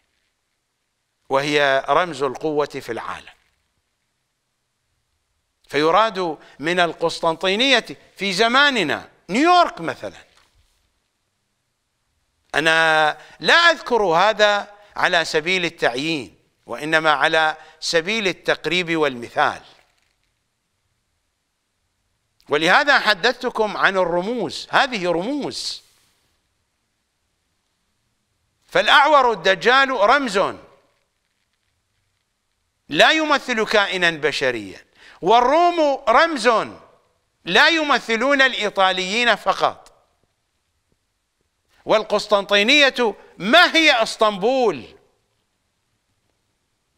وهي رمز القوة في العالم فيراد من القسطنطينية في زماننا نيويورك مثلا أنا لا أذكر هذا على سبيل التعيين وإنما على سبيل التقريب والمثال ولهذا حدثتكم عن الرموز هذه رموز فالأعور الدجال رمز لا يمثل كائنا بشريا والروم رمز لا يمثلون الإيطاليين فقط والقسطنطينية ما هي اسطنبول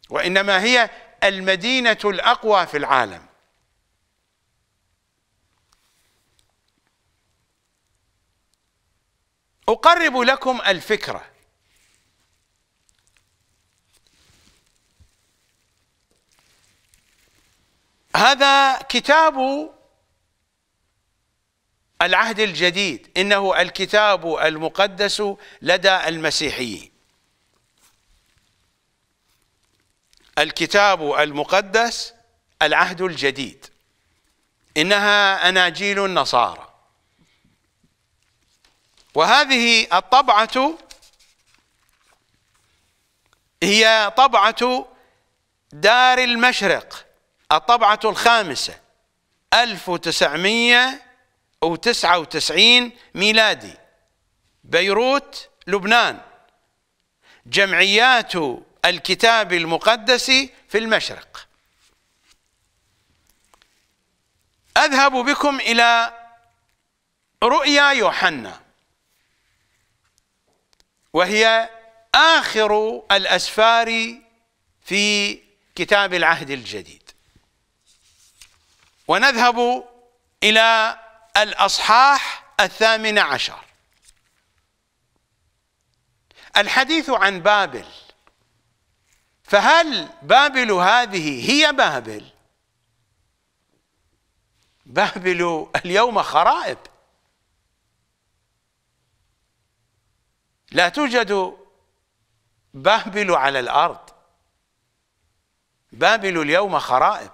وإنما هي المدينة الأقوى في العالم أقرب لكم الفكرة هذا كتاب العهد الجديد إنه الكتاب المقدس لدى المسيحيين الكتاب المقدس العهد الجديد إنها أناجيل النصارى وهذه الطبعة هي طبعة دار المشرق الطبعة الخامسة 1999 ميلادي بيروت لبنان جمعيات الكتاب المقدس في المشرق أذهب بكم إلى رؤيا يوحنا وهي آخر الأسفار في كتاب العهد الجديد ونذهب إلى الأصحاح الثامن عشر الحديث عن بابل فهل بابل هذه هي بابل بابل اليوم خرائب لا توجد بابل على الأرض بابل اليوم خرائب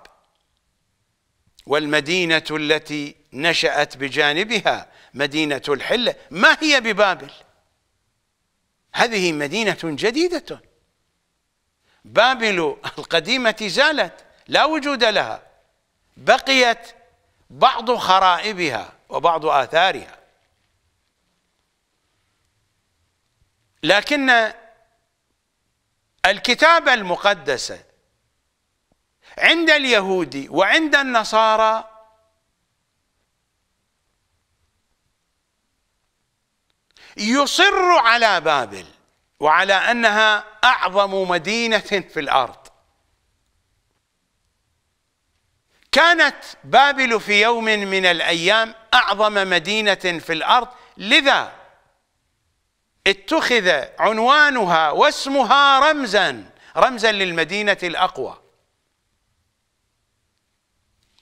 والمدينة التي نشأت بجانبها مدينة الحلة ما هي ببابل هذه مدينة جديدة بابل القديمة زالت لا وجود لها بقيت بعض خرائبها وبعض آثارها لكن الكتابة المقدسة عند اليهود وعند النصارى يصر على بابل وعلى انها اعظم مدينه في الارض كانت بابل في يوم من الايام اعظم مدينه في الارض لذا اتخذ عنوانها واسمها رمزا رمزا للمدينه الاقوى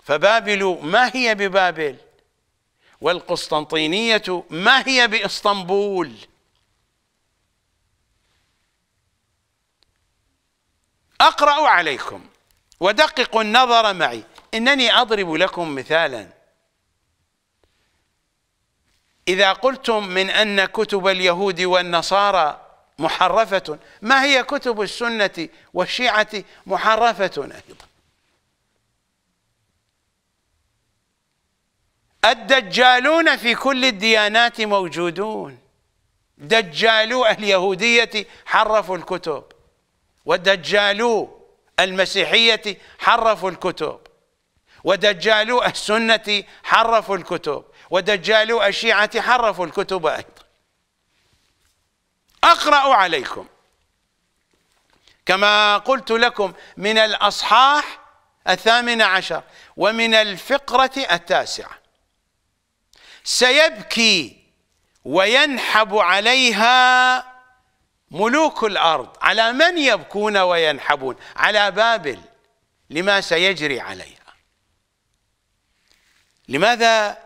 فبابل ما هي ببابل والقسطنطينية ما هي بإسطنبول أقرأ عليكم ودققوا النظر معي إنني أضرب لكم مثالا إذا قلتم من أن كتب اليهود والنصارى محرفة ما هي كتب السنة والشيعة محرفة أيضا الدجالون في كل الديانات موجودون دجالو اليهودية حرفوا الكتب ودجالو المسيحية حرفوا الكتب ودجالو السنة حرفوا الكتب ودجالو الشيعة حرفوا الكتب أيضا أقرأ عليكم كما قلت لكم من الأصحاح الثامن عشر ومن الفقرة التاسعة سيبكي وينحب عليها ملوك الارض على من يبكون وينحبون على بابل لما سيجري عليها لماذا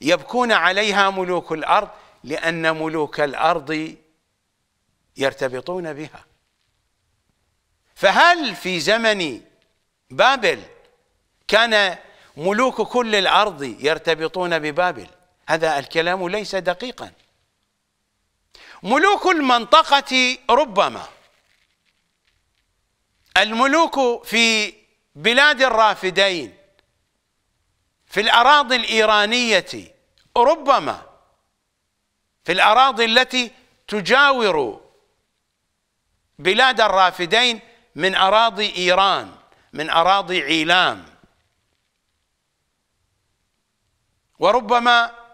يبكون عليها ملوك الارض لان ملوك الارض يرتبطون بها فهل في زمن بابل كان ملوك كل الارض يرتبطون ببابل هذا الكلام ليس دقيقا ملوك المنطقة ربما الملوك في بلاد الرافدين في الأراضي الإيرانية ربما في الأراضي التي تجاور بلاد الرافدين من أراضي إيران من أراضي عيلام وربما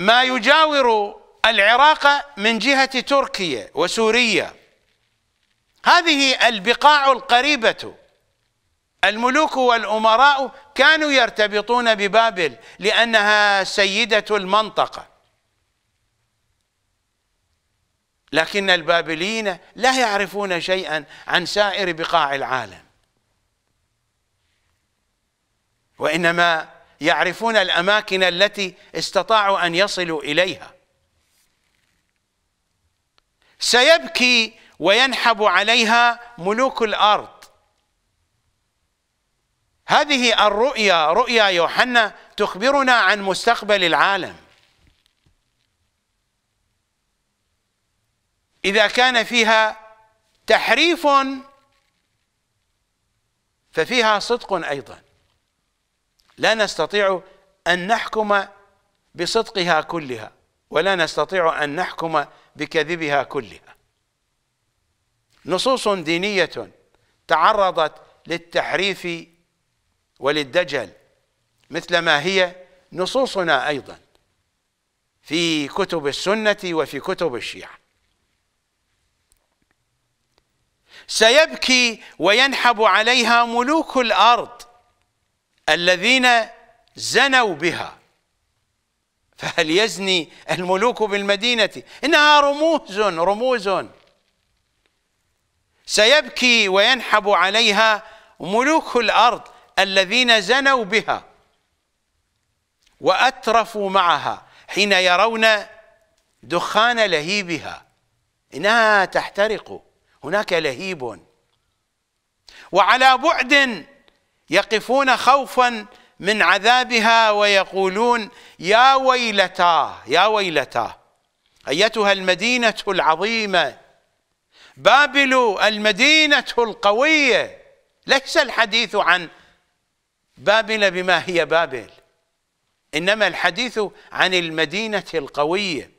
ما يجاور العراق من جهة تركيا وسوريا هذه البقاع القريبة الملوك والأمراء كانوا يرتبطون ببابل لأنها سيدة المنطقة لكن البابليين لا يعرفون شيئا عن سائر بقاع العالم وإنما يعرفون الاماكن التي استطاعوا ان يصلوا اليها سيبكي وينحب عليها ملوك الارض هذه الرؤيا رؤيا يوحنا تخبرنا عن مستقبل العالم اذا كان فيها تحريف ففيها صدق ايضا لا نستطيع أن نحكم بصدقها كلها ولا نستطيع أن نحكم بكذبها كلها نصوص دينية تعرضت للتحريف وللدجل مثل ما هي نصوصنا أيضا في كتب السنة وفي كتب الشيعة سيبكي وينحب عليها ملوك الأرض الذين زنوا بها فهل يزني الملوك بالمدينة إنها رموز رموز سيبكي وينحب عليها ملوك الأرض الذين زنوا بها وأترفوا معها حين يرون دخان لهيبها إنها تحترق هناك لهيب وعلى بعد يقفون خوفا من عذابها ويقولون يا ويلتاه يا ويلتاه ايتها المدينه العظيمه بابل المدينه القويه ليس الحديث عن بابل بما هي بابل انما الحديث عن المدينه القويه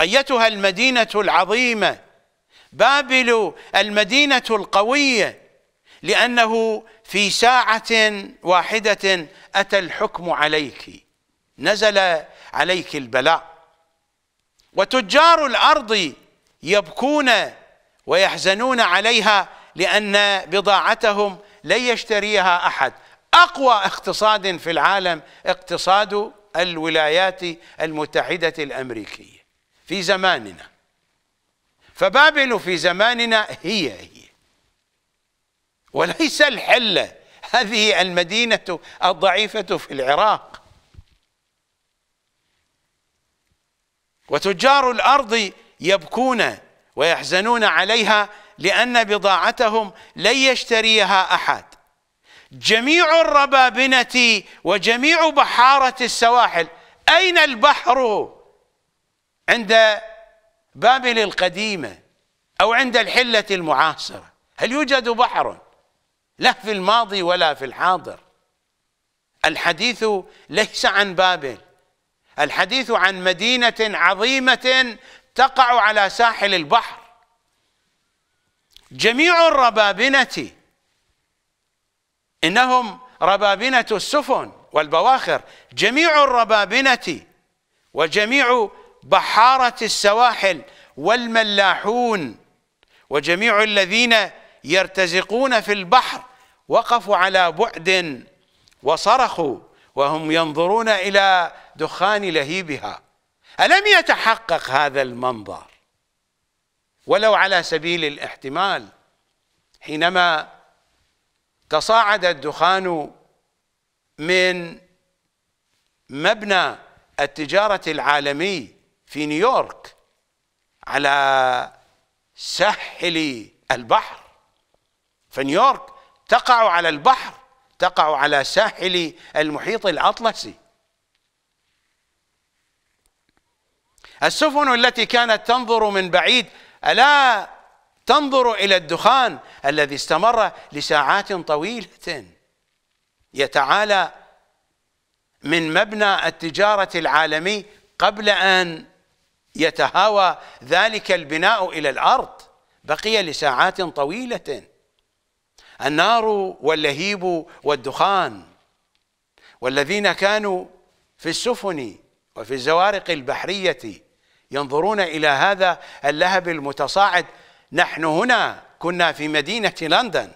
ايتها المدينه العظيمه بابل المدينه القويه لانه في ساعة واحدة أتى الحكم عليك نزل عليك البلاء وتجار الأرض يبكون ويحزنون عليها لأن بضاعتهم لن يشتريها أحد أقوى اقتصاد في العالم اقتصاد الولايات المتحدة الأمريكية في زماننا فبابل في زماننا هي هي وليس الحلة هذه المدينة الضعيفة في العراق وتجار الأرض يبكون ويحزنون عليها لأن بضاعتهم لن يشتريها أحد جميع الربابنة وجميع بحارة السواحل أين البحر عند بابل القديمة أو عند الحلة المعاصرة هل يوجد بحر؟ لا في الماضي ولا في الحاضر الحديث ليس عن بابل الحديث عن مدينة عظيمة تقع على ساحل البحر جميع الربابنة إنهم ربابنة السفن والبواخر جميع الربابنة وجميع بحارة السواحل والملاحون وجميع الذين يرتزقون في البحر وقفوا على بعد وصرخوا وهم ينظرون إلى دخان لهيبها ألم يتحقق هذا المنظر ولو على سبيل الاحتمال حينما تصاعد الدخان من مبنى التجارة العالمي في نيويورك على ساحل البحر فنيويورك تقع على البحر تقع على ساحل المحيط الأطلسي السفن التي كانت تنظر من بعيد ألا تنظر إلى الدخان الذي استمر لساعات طويلة يتعالى من مبنى التجارة العالمي قبل أن يتهاوى ذلك البناء إلى الأرض بقي لساعات طويلة النار واللهيب والدخان والذين كانوا في السفن وفي الزوارق البحرية ينظرون إلى هذا اللهب المتصاعد نحن هنا كنا في مدينة لندن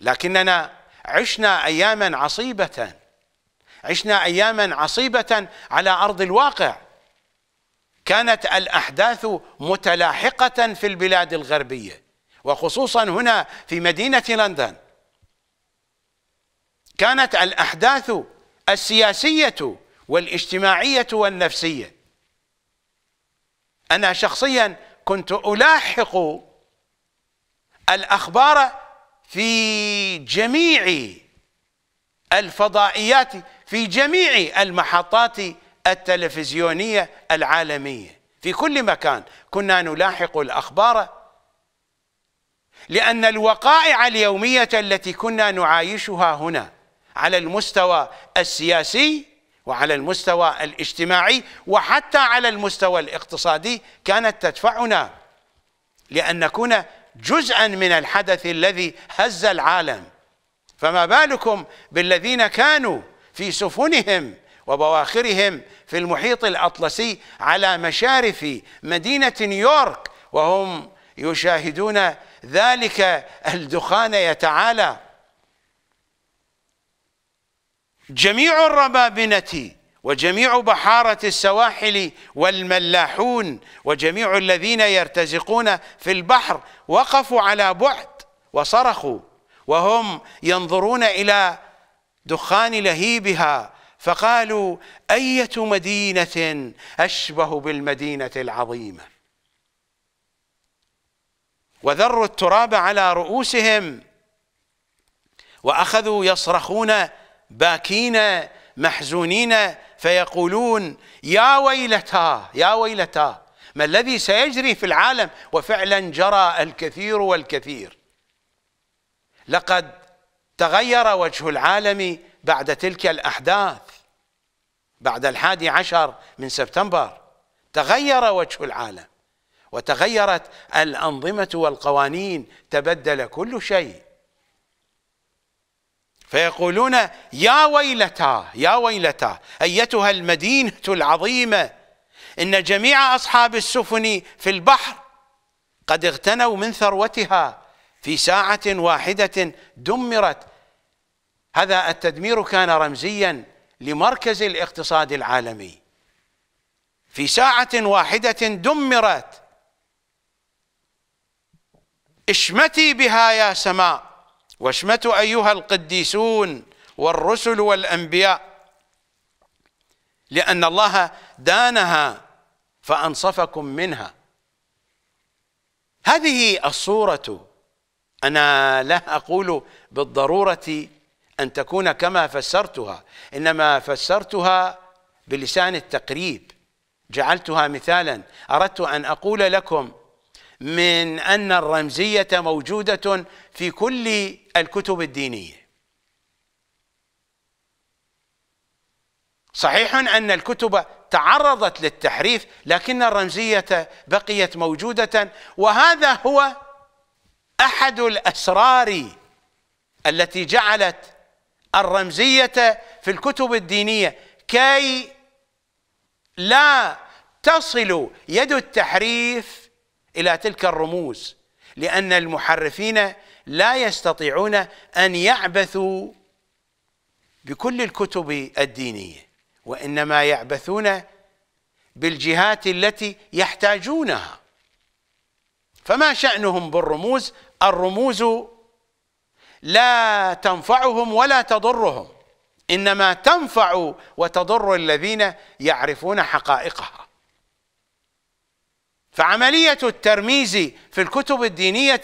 لكننا عشنا أياما عصيبة عشنا أياما عصيبة على أرض الواقع كانت الأحداث متلاحقة في البلاد الغربية وخصوصا هنا في مدينة لندن كانت الأحداث السياسية والاجتماعية والنفسية أنا شخصيا كنت ألاحق الأخبار في جميع الفضائيات في جميع المحطات التلفزيونية العالمية في كل مكان كنا نلاحق الأخبار لأن الوقائع اليومية التي كنا نعايشها هنا على المستوى السياسي وعلى المستوى الاجتماعي وحتى على المستوى الاقتصادي كانت تدفعنا لأن نكون جزءا من الحدث الذي هز العالم فما بالكم بالذين كانوا في سفنهم وبواخرهم في المحيط الأطلسي على مشارف مدينة نيويورك وهم يشاهدون ذلك الدخان يتعالى جميع الربابنة وجميع بحارة السواحل والملاحون وجميع الذين يرتزقون في البحر وقفوا على بعد وصرخوا وهم ينظرون إلى دخان لهيبها فقالوا أية مدينة أشبه بالمدينة العظيمة وذروا التراب على رؤوسهم وأخذوا يصرخون باكين محزونين فيقولون يا ويلتا يا ويلتا ما الذي سيجري في العالم وفعلا جرى الكثير والكثير لقد تغير وجه العالم بعد تلك الأحداث بعد الحادي عشر من سبتمبر تغير وجه العالم وتغيرت الأنظمة والقوانين تبدل كل شيء فيقولون يا ويلتا يا ويلتا أيتها المدينة العظيمة إن جميع أصحاب السفن في البحر قد اغتنوا من ثروتها في ساعة واحدة دمرت هذا التدمير كان رمزيا لمركز الاقتصاد العالمي في ساعة واحدة دمرت اشمتي بها يا سماء واشمت أيها القديسون والرسل والأنبياء لأن الله دانها فأنصفكم منها هذه الصورة أنا لا أقول بالضرورة أن تكون كما فسرتها إنما فسرتها بلسان التقريب جعلتها مثالا أردت أن أقول لكم من أن الرمزية موجودة في كل الكتب الدينية صحيح أن الكتب تعرضت للتحريف لكن الرمزية بقيت موجودة وهذا هو أحد الأسرار التي جعلت الرمزية في الكتب الدينية كي لا تصل يد التحريف إلى تلك الرموز لأن المحرفين لا يستطيعون أن يعبثوا بكل الكتب الدينية وإنما يعبثون بالجهات التي يحتاجونها فما شأنهم بالرموز الرموز لا تنفعهم ولا تضرهم إنما تنفع وتضر الذين يعرفون حقائقها فعملية الترميز في الكتب الدينية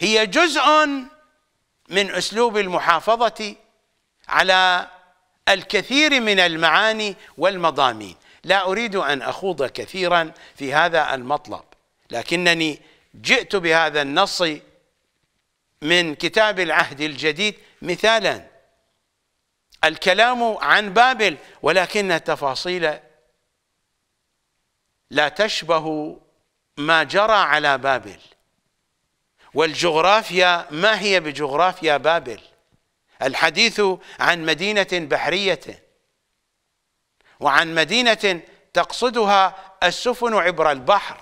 هي جزء من أسلوب المحافظة على الكثير من المعاني والمضامين لا أريد أن أخوض كثيرا في هذا المطلب لكنني جئت بهذا النص من كتاب العهد الجديد مثالا الكلام عن بابل ولكن التفاصيل لا تشبه ما جرى على بابل والجغرافيا ما هي بجغرافيا بابل الحديث عن مدينة بحرية وعن مدينة تقصدها السفن عبر البحر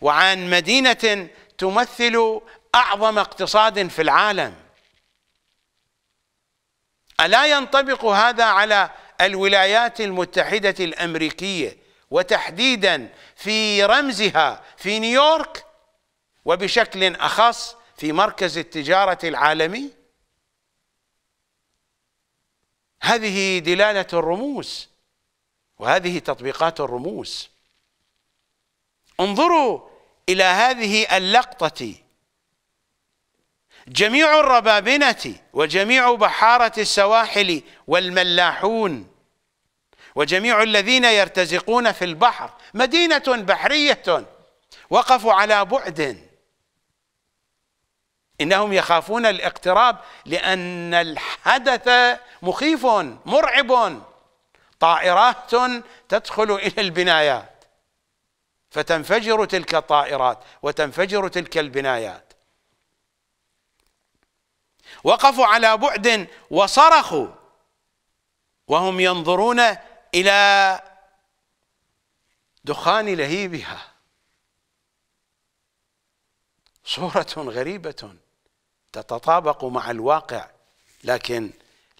وعن مدينة تمثل أعظم اقتصاد في العالم ألا ينطبق هذا على الولايات المتحدة الأمريكية وتحديدا في رمزها في نيويورك وبشكل اخص في مركز التجاره العالمي هذه دلاله الرموز وهذه تطبيقات الرموز انظروا الى هذه اللقطه جميع الربابنه وجميع بحاره السواحل والملاحون وجميع الذين يرتزقون في البحر مدينة بحرية وقفوا على بعد إنهم يخافون الاقتراب لأن الحدث مخيف مرعب طائرات تدخل إلى البنايات فتنفجر تلك الطائرات وتنفجر تلك البنايات وقفوا على بعد وصرخوا وهم ينظرون إلى دخان لهيبها صورة غريبة تتطابق مع الواقع لكن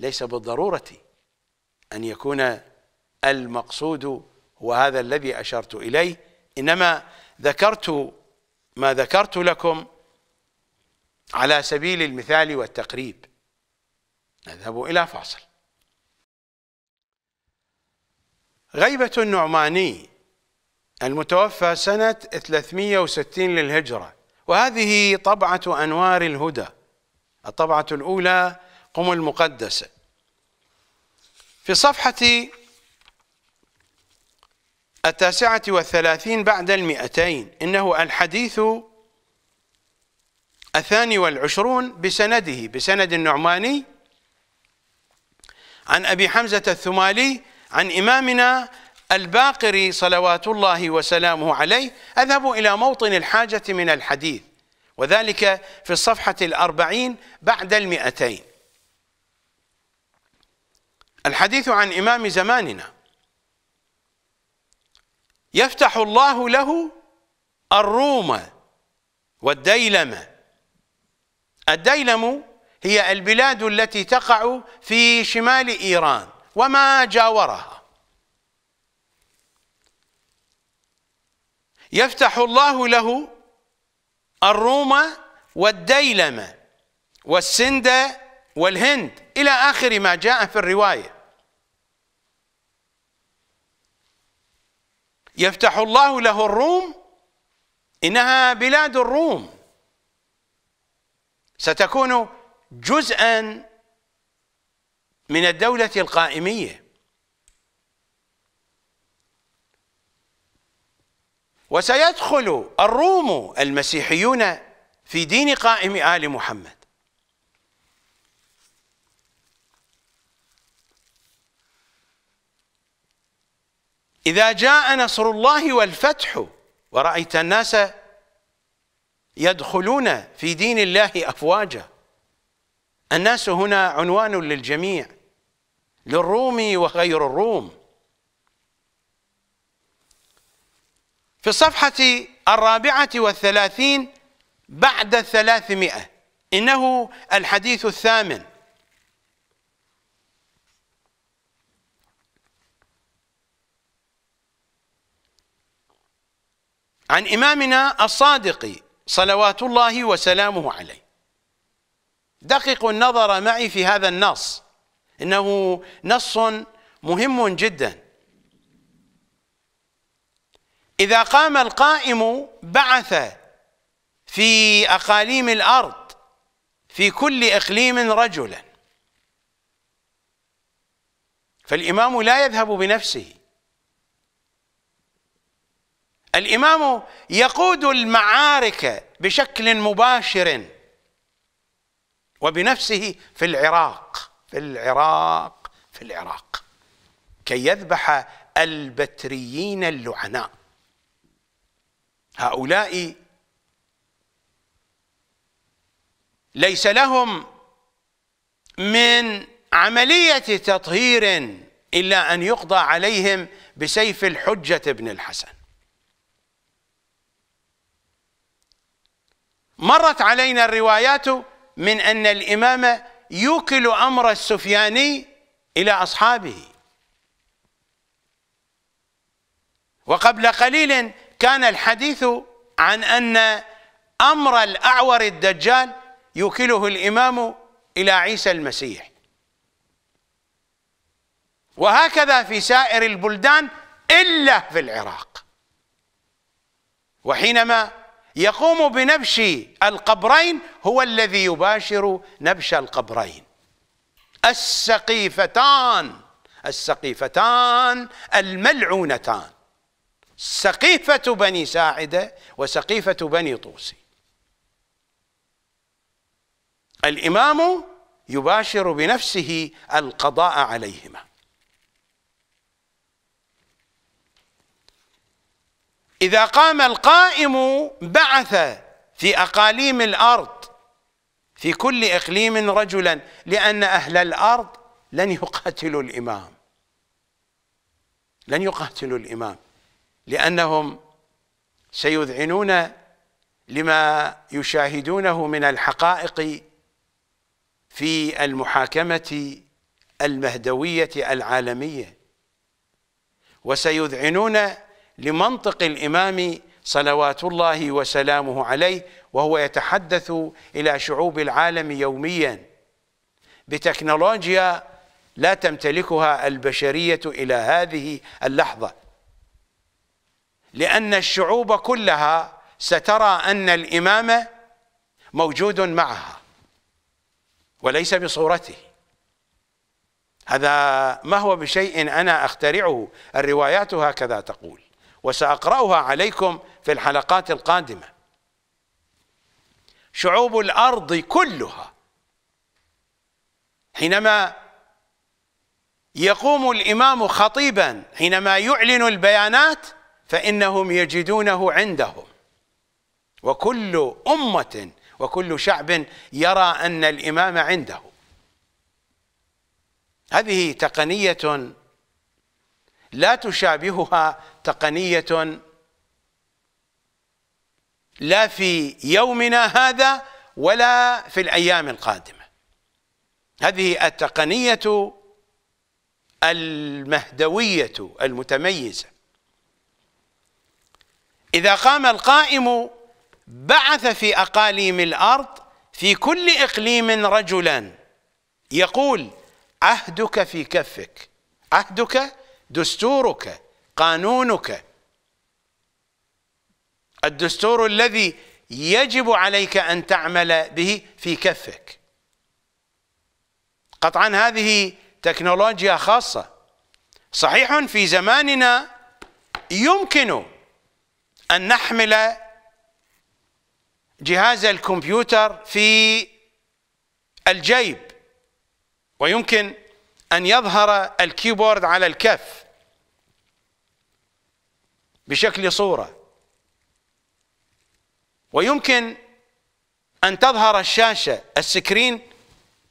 ليس بالضرورة أن يكون المقصود هو هذا الذي أشرت إليه إنما ذكرت ما ذكرت لكم على سبيل المثال والتقريب نذهب إلى فاصل غيبة النعماني المتوفى سنة 360 للهجرة وهذه طبعة أنوار الهدى الطبعة الأولى قم المقدسة في صفحة التاسعة والثلاثين بعد المئتين إنه الحديث الثاني والعشرون بسنده بسند النعماني عن أبي حمزة الثمالي عن إمامنا الباقري صلوات الله وسلامه عليه أذهب إلى موطن الحاجة من الحديث وذلك في الصفحة الأربعين بعد المئتين الحديث عن إمام زماننا يفتح الله له الروم والديلم الديلم هي البلاد التي تقع في شمال إيران وما جاورها يفتح الله له الروم والديلم والسند والهند إلى آخر ما جاء في الرواية يفتح الله له الروم إنها بلاد الروم ستكون جزءا من الدولة القائمية وسيدخل الروم المسيحيون في دين قائم آل محمد إذا جاء نصر الله والفتح ورأيت الناس يدخلون في دين الله أفواجا الناس هنا عنوان للجميع للروم وغير الروم في الصفحة الرابعة والثلاثين بعد الثلاثمائة إنه الحديث الثامن عن إمامنا الصادق صلوات الله وسلامه عليه دققوا النظر معي في هذا النص انه نص مهم جدا اذا قام القائم بعث في اقاليم الارض في كل اقليم رجلا فالامام لا يذهب بنفسه الامام يقود المعارك بشكل مباشر وبنفسه في العراق في العراق في العراق كي يذبح البتريين اللعناء هؤلاء ليس لهم من عملية تطهير إلا أن يقضى عليهم بسيف الحجة ابن الحسن مرت علينا الروايات من أن الإمام يوكل أمر السفياني إلى أصحابه وقبل قليل كان الحديث عن أن أمر الأعور الدجال يوكله الإمام إلى عيسى المسيح وهكذا في سائر البلدان إلا في العراق وحينما يقوم بنبش القبرين هو الذي يباشر نبش القبرين السقيفتان السقيفتان الملعونتان سقيفة بني ساعدة وسقيفة بني طوسي الإمام يباشر بنفسه القضاء عليهما إذا قام القائم بعث في أقاليم الأرض في كل إقليم رجلا لأن أهل الأرض لن يقاتلوا الإمام لن يقاتلوا الإمام لأنهم سيذعنون لما يشاهدونه من الحقائق في المحاكمة المهدوية العالمية وسيذعنون لمنطق الإمام صلوات الله وسلامه عليه وهو يتحدث إلى شعوب العالم يوميا بتكنولوجيا لا تمتلكها البشرية إلى هذه اللحظة لأن الشعوب كلها سترى أن الإمام موجود معها وليس بصورته هذا ما هو بشيء أنا أخترعه الروايات هكذا تقول وسأقرأها عليكم في الحلقات القادمة شعوب الأرض كلها حينما يقوم الإمام خطيبا حينما يعلن البيانات فإنهم يجدونه عندهم وكل أمة وكل شعب يرى أن الإمام عنده هذه تقنية لا تشابهها تقنية لا في يومنا هذا ولا في الأيام القادمة هذه التقنية المهدوية المتميزة إذا قام القائم بعث في أقاليم الأرض في كل إقليم رجلا يقول عهدك في كفك عهدك دستورك قانونك الدستور الذي يجب عليك أن تعمل به في كفك قطعا هذه تكنولوجيا خاصة صحيح في زماننا يمكن أن نحمل جهاز الكمبيوتر في الجيب ويمكن أن يظهر الكيبورد على الكف بشكل صوره ويمكن ان تظهر الشاشه السكرين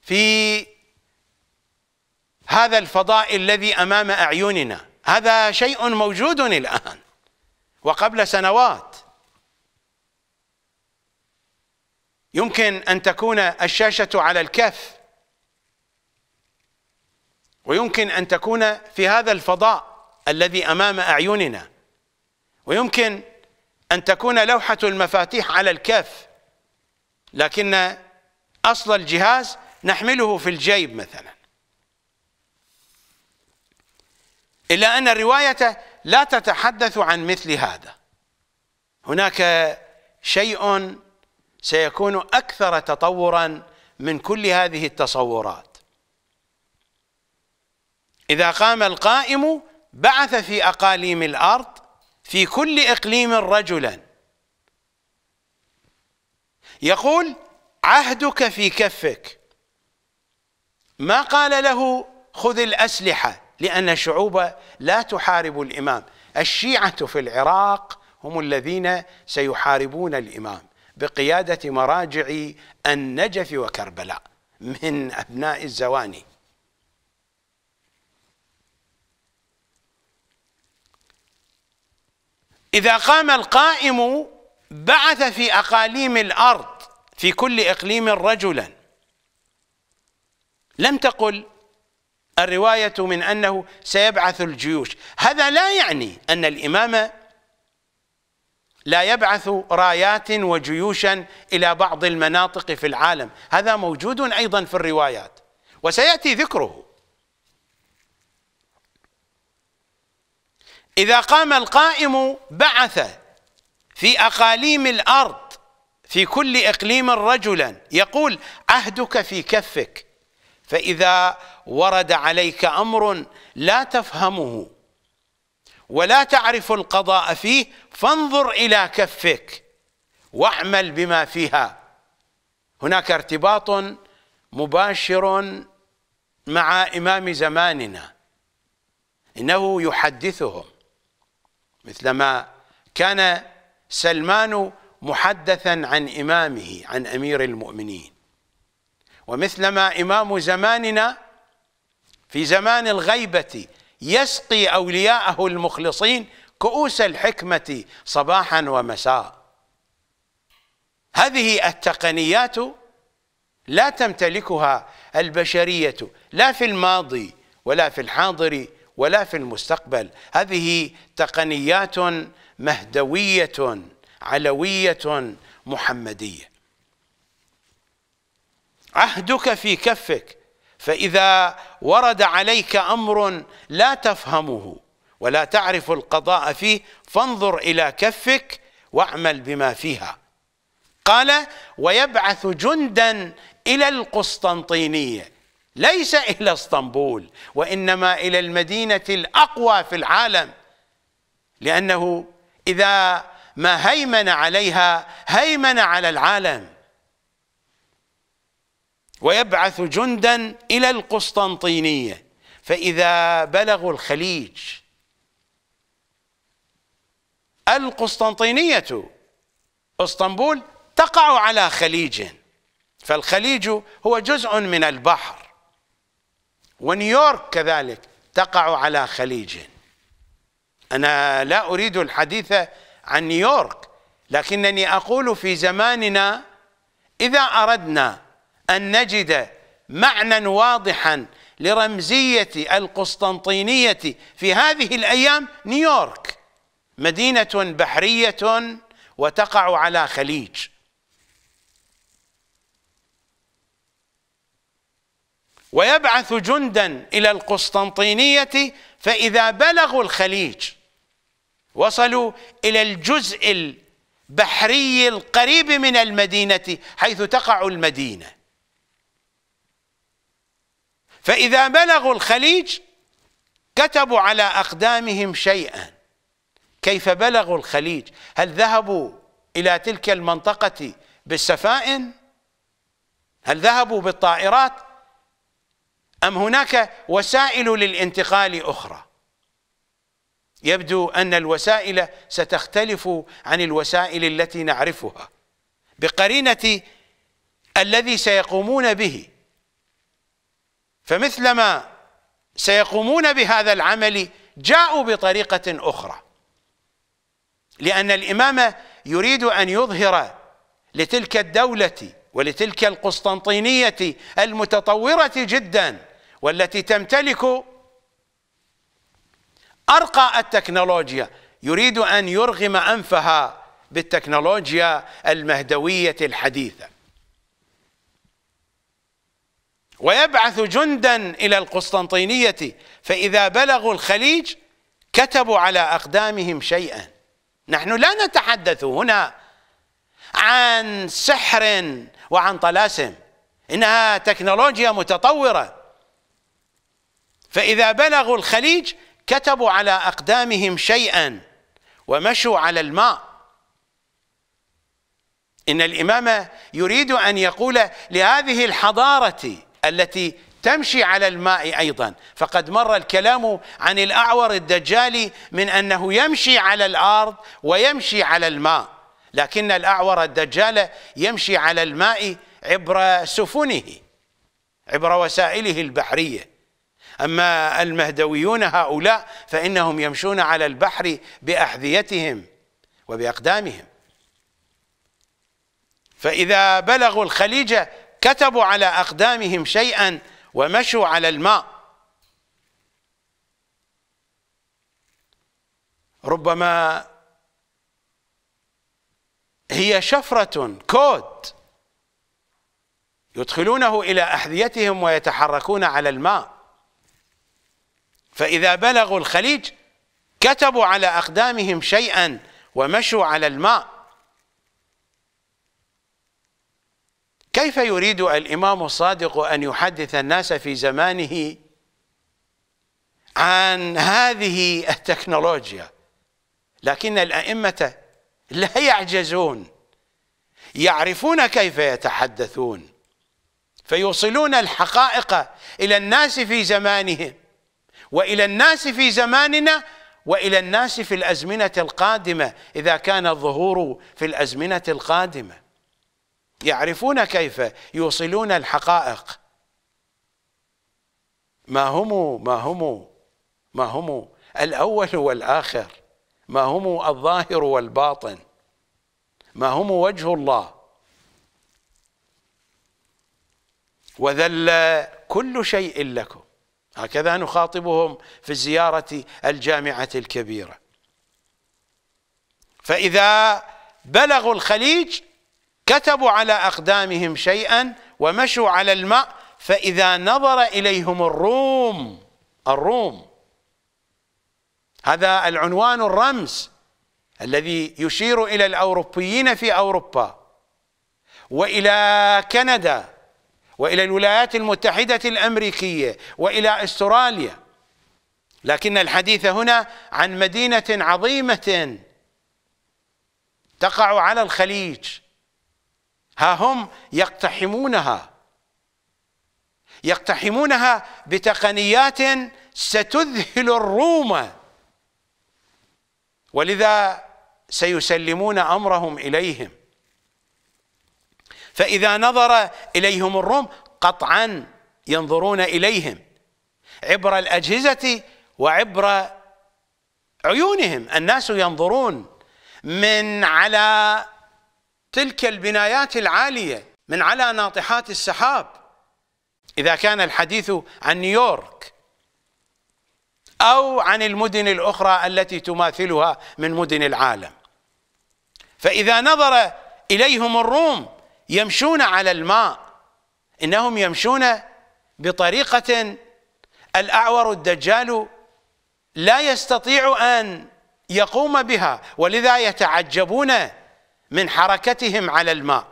في هذا الفضاء الذي امام اعيننا هذا شيء موجود الان وقبل سنوات يمكن ان تكون الشاشه على الكف ويمكن ان تكون في هذا الفضاء الذي امام اعيننا ويمكن أن تكون لوحة المفاتيح على الكف لكن أصل الجهاز نحمله في الجيب مثلا إلا أن الرواية لا تتحدث عن مثل هذا هناك شيء سيكون أكثر تطورا من كل هذه التصورات إذا قام القائم بعث في أقاليم الأرض في كل إقليم رجلا يقول عهدك في كفك ما قال له خذ الأسلحة لأن الشعوب لا تحارب الإمام الشيعة في العراق هم الذين سيحاربون الإمام بقيادة مراجع النجف وكربلاء من أبناء الزواني إذا قام القائم بعث في أقاليم الأرض في كل إقليم رجلا لم تقل الرواية من أنه سيبعث الجيوش هذا لا يعني أن الإمام لا يبعث رايات وجيوشا إلى بعض المناطق في العالم هذا موجود أيضا في الروايات وسيأتي ذكره إذا قام القائم بعث في أقاليم الأرض في كل إقليم رجلا يقول عهدك في كفك فإذا ورد عليك أمر لا تفهمه ولا تعرف القضاء فيه فانظر إلى كفك واعمل بما فيها هناك ارتباط مباشر مع إمام زماننا إنه يحدثهم مثلما كان سلمان محدثا عن إمامه عن أمير المؤمنين ومثلما إمام زماننا في زمان الغيبة يسقي أولياءه المخلصين كؤوس الحكمة صباحا ومساء هذه التقنيات لا تمتلكها البشرية لا في الماضي ولا في الحاضر ولا في المستقبل هذه تقنيات مهدويه علويه محمديه عهدك في كفك فاذا ورد عليك امر لا تفهمه ولا تعرف القضاء فيه فانظر الى كفك واعمل بما فيها قال ويبعث جندا الى القسطنطينيه ليس إلى اسطنبول وإنما إلى المدينة الأقوى في العالم لأنه إذا ما هيمن عليها هيمن على العالم ويبعث جندا إلى القسطنطينية فإذا بلغوا الخليج القسطنطينية اسطنبول تقع على خليج فالخليج هو جزء من البحر ونيويورك كذلك تقع على خليج أنا لا أريد الحديث عن نيويورك لكنني أقول في زماننا إذا أردنا أن نجد معنى واضحا لرمزية القسطنطينية في هذه الأيام نيويورك مدينة بحرية وتقع على خليج ويبعث جندا إلى القسطنطينية فإذا بلغوا الخليج وصلوا إلى الجزء البحري القريب من المدينة حيث تقع المدينة فإذا بلغوا الخليج كتبوا على أقدامهم شيئا كيف بلغوا الخليج هل ذهبوا إلى تلك المنطقة بالسفائن هل ذهبوا بالطائرات أم هناك وسائل للانتقال أخرى يبدو أن الوسائل ستختلف عن الوسائل التي نعرفها بقرينة الذي سيقومون به فمثلما سيقومون بهذا العمل جاءوا بطريقة أخرى لأن الإمام يريد أن يظهر لتلك الدولة ولتلك القسطنطينية المتطورة جدا والتي تمتلك أرقى التكنولوجيا يريد أن يرغم أنفها بالتكنولوجيا المهدوية الحديثة ويبعث جندا إلى القسطنطينية فإذا بلغوا الخليج كتبوا على أقدامهم شيئا نحن لا نتحدث هنا عن سحر وعن طلاسم إنها تكنولوجيا متطورة فإذا بلغوا الخليج كتبوا على أقدامهم شيئا ومشوا على الماء إن الإمام يريد أن يقول لهذه الحضارة التي تمشي على الماء أيضا فقد مر الكلام عن الأعور الدجال من أنه يمشي على الأرض ويمشي على الماء لكن الأعور الدجال يمشي على الماء عبر سفنه عبر وسائله البحريه أما المهدويون هؤلاء فإنهم يمشون على البحر بأحذيتهم وبأقدامهم فإذا بلغوا الخليج كتبوا على أقدامهم شيئا ومشوا على الماء ربما هي شفرة كود يدخلونه إلى أحذيتهم ويتحركون على الماء فإذا بلغوا الخليج كتبوا على أقدامهم شيئا ومشوا على الماء كيف يريد الإمام الصادق أن يحدث الناس في زمانه عن هذه التكنولوجيا لكن الأئمة لا يعجزون يعرفون كيف يتحدثون فيوصلون الحقائق إلى الناس في زمانهم والى الناس في زماننا والى الناس في الازمنه القادمه اذا كان الظهور في الازمنه القادمه يعرفون كيف يوصلون الحقائق ما هم ما هم ما هم الاول والاخر ما هم الظاهر والباطن ما هم وجه الله وذل كل شيء لكم هكذا نخاطبهم في الزيارة الجامعة الكبيرة فإذا بلغوا الخليج كتبوا على أقدامهم شيئا ومشوا على الماء فإذا نظر إليهم الروم الروم هذا العنوان الرمز الذي يشير إلى الأوروبيين في أوروبا وإلى كندا والى الولايات المتحده الامريكيه والى استراليا لكن الحديث هنا عن مدينه عظيمه تقع على الخليج ها هم يقتحمونها يقتحمونها بتقنيات ستذهل الروم ولذا سيسلمون امرهم اليهم فإذا نظر إليهم الروم قطعا ينظرون إليهم عبر الأجهزة وعبر عيونهم الناس ينظرون من على تلك البنايات العالية من على ناطحات السحاب إذا كان الحديث عن نيويورك أو عن المدن الأخرى التي تماثلها من مدن العالم فإذا نظر إليهم الروم يمشون على الماء انهم يمشون بطريقه الاعور الدجال لا يستطيع ان يقوم بها ولذا يتعجبون من حركتهم على الماء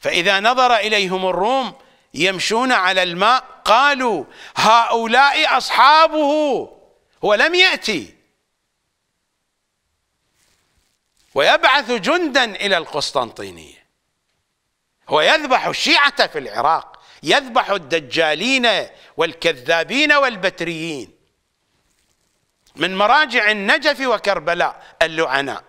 فاذا نظر اليهم الروم يمشون على الماء قالوا هؤلاء اصحابه هو لم ياتي ويبعث جندا الى القسطنطينيه هو يذبح الشيعة في العراق يذبح الدجالين والكذابين والبتريين من مراجع النجف وكربلاء اللعناء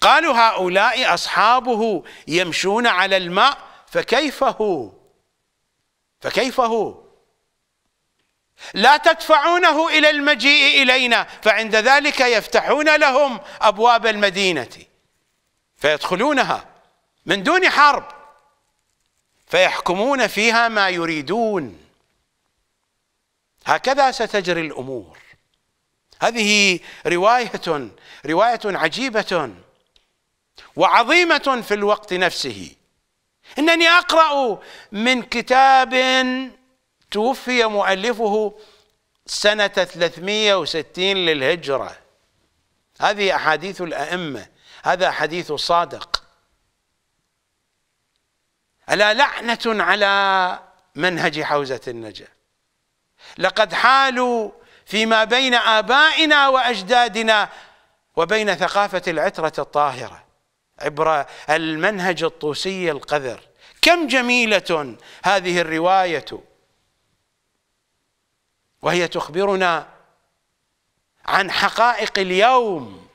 قالوا هؤلاء أصحابه يمشون على الماء فكيف هو فكيف هو لا تدفعونه إلى المجيء إلينا فعند ذلك يفتحون لهم أبواب المدينة فيدخلونها من دون حرب فيحكمون فيها ما يريدون هكذا ستجري الأمور هذه رواية رواية عجيبة وعظيمة في الوقت نفسه إنني أقرأ من كتاب توفي مؤلفه سنة 360 للهجرة هذه أحاديث الأئمة هذا حديث صادق ألا لعنة على منهج حوزة النجا لقد حالوا فيما بين آبائنا وأجدادنا وبين ثقافة العترة الطاهرة عبر المنهج الطوسي القذر كم جميلة هذه الرواية وهي تخبرنا عن حقائق اليوم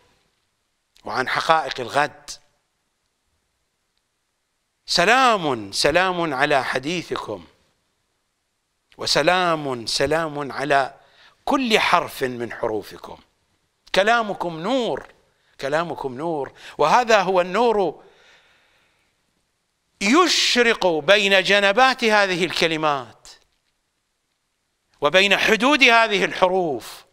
وعن حقائق الغد سلام سلام على حديثكم وسلام سلام على كل حرف من حروفكم كلامكم نور كلامكم نور وهذا هو النور يشرق بين جنبات هذه الكلمات وبين حدود هذه الحروف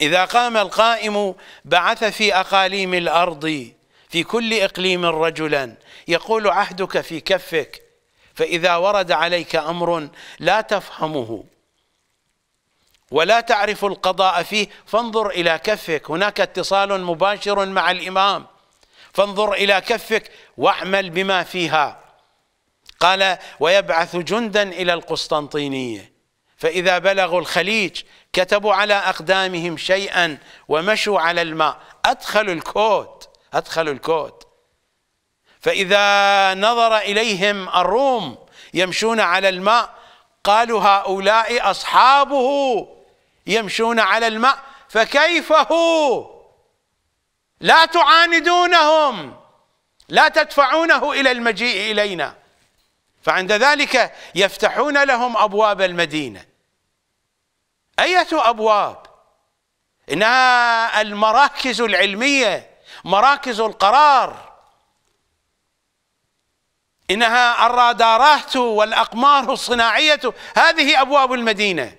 إذا قام القائم بعث في أقاليم الأرض في كل إقليم رجلا يقول عهدك في كفك فإذا ورد عليك أمر لا تفهمه ولا تعرف القضاء فيه فانظر إلى كفك هناك اتصال مباشر مع الإمام فانظر إلى كفك واعمل بما فيها قال ويبعث جندا إلى القسطنطينية فإذا بلغوا الخليج كتبوا على أقدامهم شيئا ومشوا على الماء أدخلوا الكود أدخلوا الكود فإذا نظر إليهم الروم يمشون على الماء قالوا هؤلاء أصحابه يمشون على الماء فكيف هو لا تعاندونهم لا تدفعونه إلى المجيء إلينا فعند ذلك يفتحون لهم أبواب المدينة أية أبواب إنها المراكز العلمية مراكز القرار إنها الرادارات والأقمار الصناعية هذه أبواب المدينة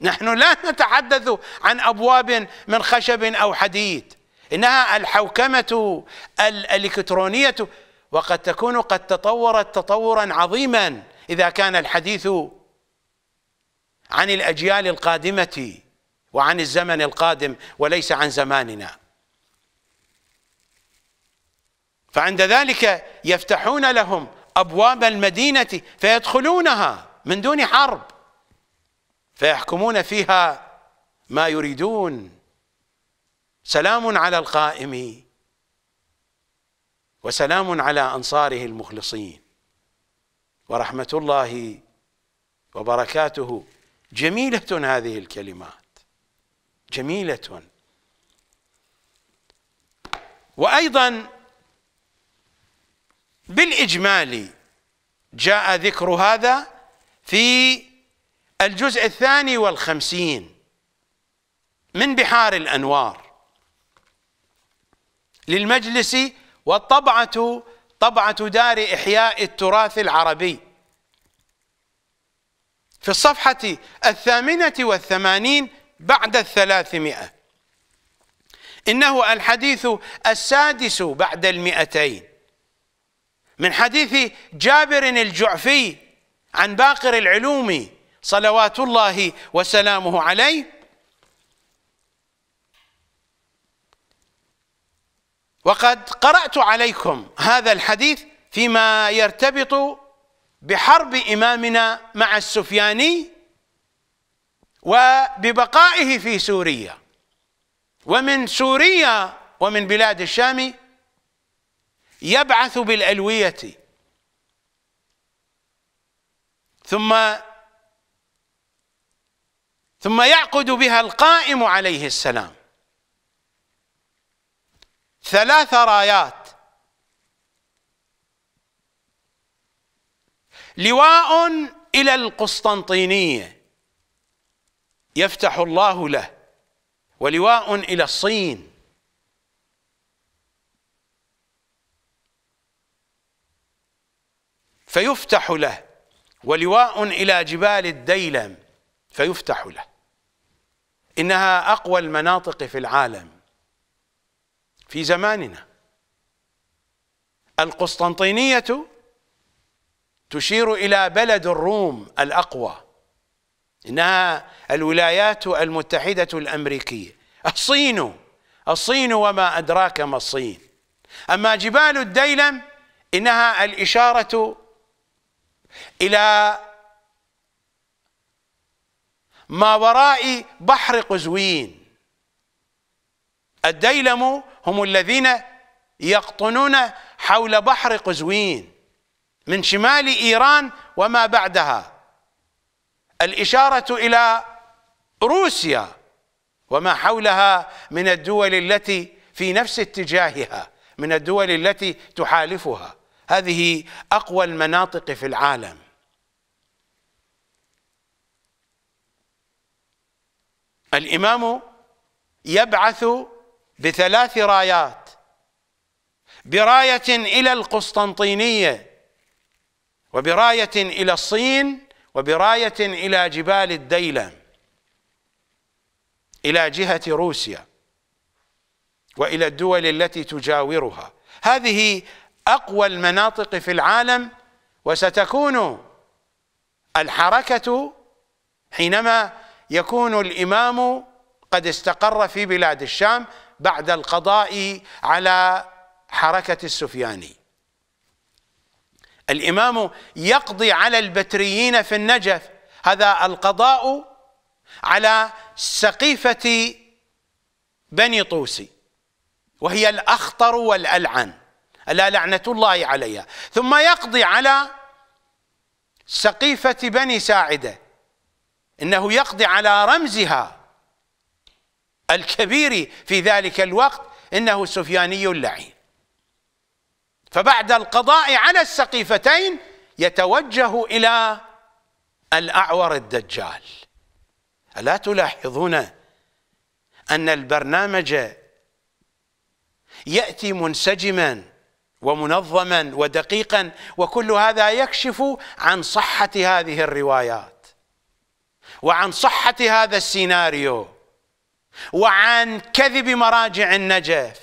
نحن لا نتحدث عن أبواب من خشب أو حديد إنها الحوكمة الإلكترونية وقد تكون قد تطورت تطورا عظيما إذا كان الحديث عن الأجيال القادمة وعن الزمن القادم وليس عن زماننا فعند ذلك يفتحون لهم أبواب المدينة فيدخلونها من دون حرب فيحكمون فيها ما يريدون سلام على القائم وسلام على أنصاره المخلصين ورحمة الله وبركاته جميلة هذه الكلمات جميلة وأيضا بالإجمال جاء ذكر هذا في الجزء الثاني والخمسين من بحار الأنوار للمجلس والطبعة طبعة دار إحياء التراث العربي في الصفحة الثامنة والثمانين بعد الثلاثمائة إنه الحديث السادس بعد المئتين من حديث جابر الجعفي عن باقر العلوم صلوات الله وسلامه عليه وقد قرأت عليكم هذا الحديث فيما يرتبط بحرب إمامنا مع السفياني وببقائه في سوريا ومن سوريا ومن بلاد الشام يبعث بالألوية ثم ثم يعقد بها القائم عليه السلام ثلاث رايات لواء إلى القسطنطينية يفتح الله له ولواء إلى الصين فيفتح له ولواء إلى جبال الديلم فيفتح له إنها أقوى المناطق في العالم في زماننا القسطنطينية تشير إلى بلد الروم الأقوى إنها الولايات المتحدة الأمريكية الصين الصين وما أدراك ما الصين أما جبال الديلم إنها الإشارة إلى ما وراء بحر قزوين الديلم هم الذين يقطنون حول بحر قزوين من شمال إيران وما بعدها الإشارة إلى روسيا وما حولها من الدول التي في نفس اتجاهها من الدول التي تحالفها هذه أقوى المناطق في العالم الإمام يبعث بثلاث رايات براية إلى القسطنطينية وبراية إلى الصين وبراية إلى جبال الديلة إلى جهة روسيا وإلى الدول التي تجاورها هذه أقوى المناطق في العالم وستكون الحركة حينما يكون الإمام قد استقر في بلاد الشام بعد القضاء على حركة السفياني الإمام يقضي على البتريين في النجف هذا القضاء على سقيفة بني طوسي وهي الأخطر والألعن ألا لعنة الله عليها ثم يقضي على سقيفة بني ساعدة إنه يقضي على رمزها الكبير في ذلك الوقت إنه سفياني اللعين فبعد القضاء على السقيفتين يتوجه إلى الأعور الدجال ألا تلاحظون أن البرنامج يأتي منسجما ومنظما ودقيقا وكل هذا يكشف عن صحة هذه الروايات وعن صحة هذا السيناريو وعن كذب مراجع النجف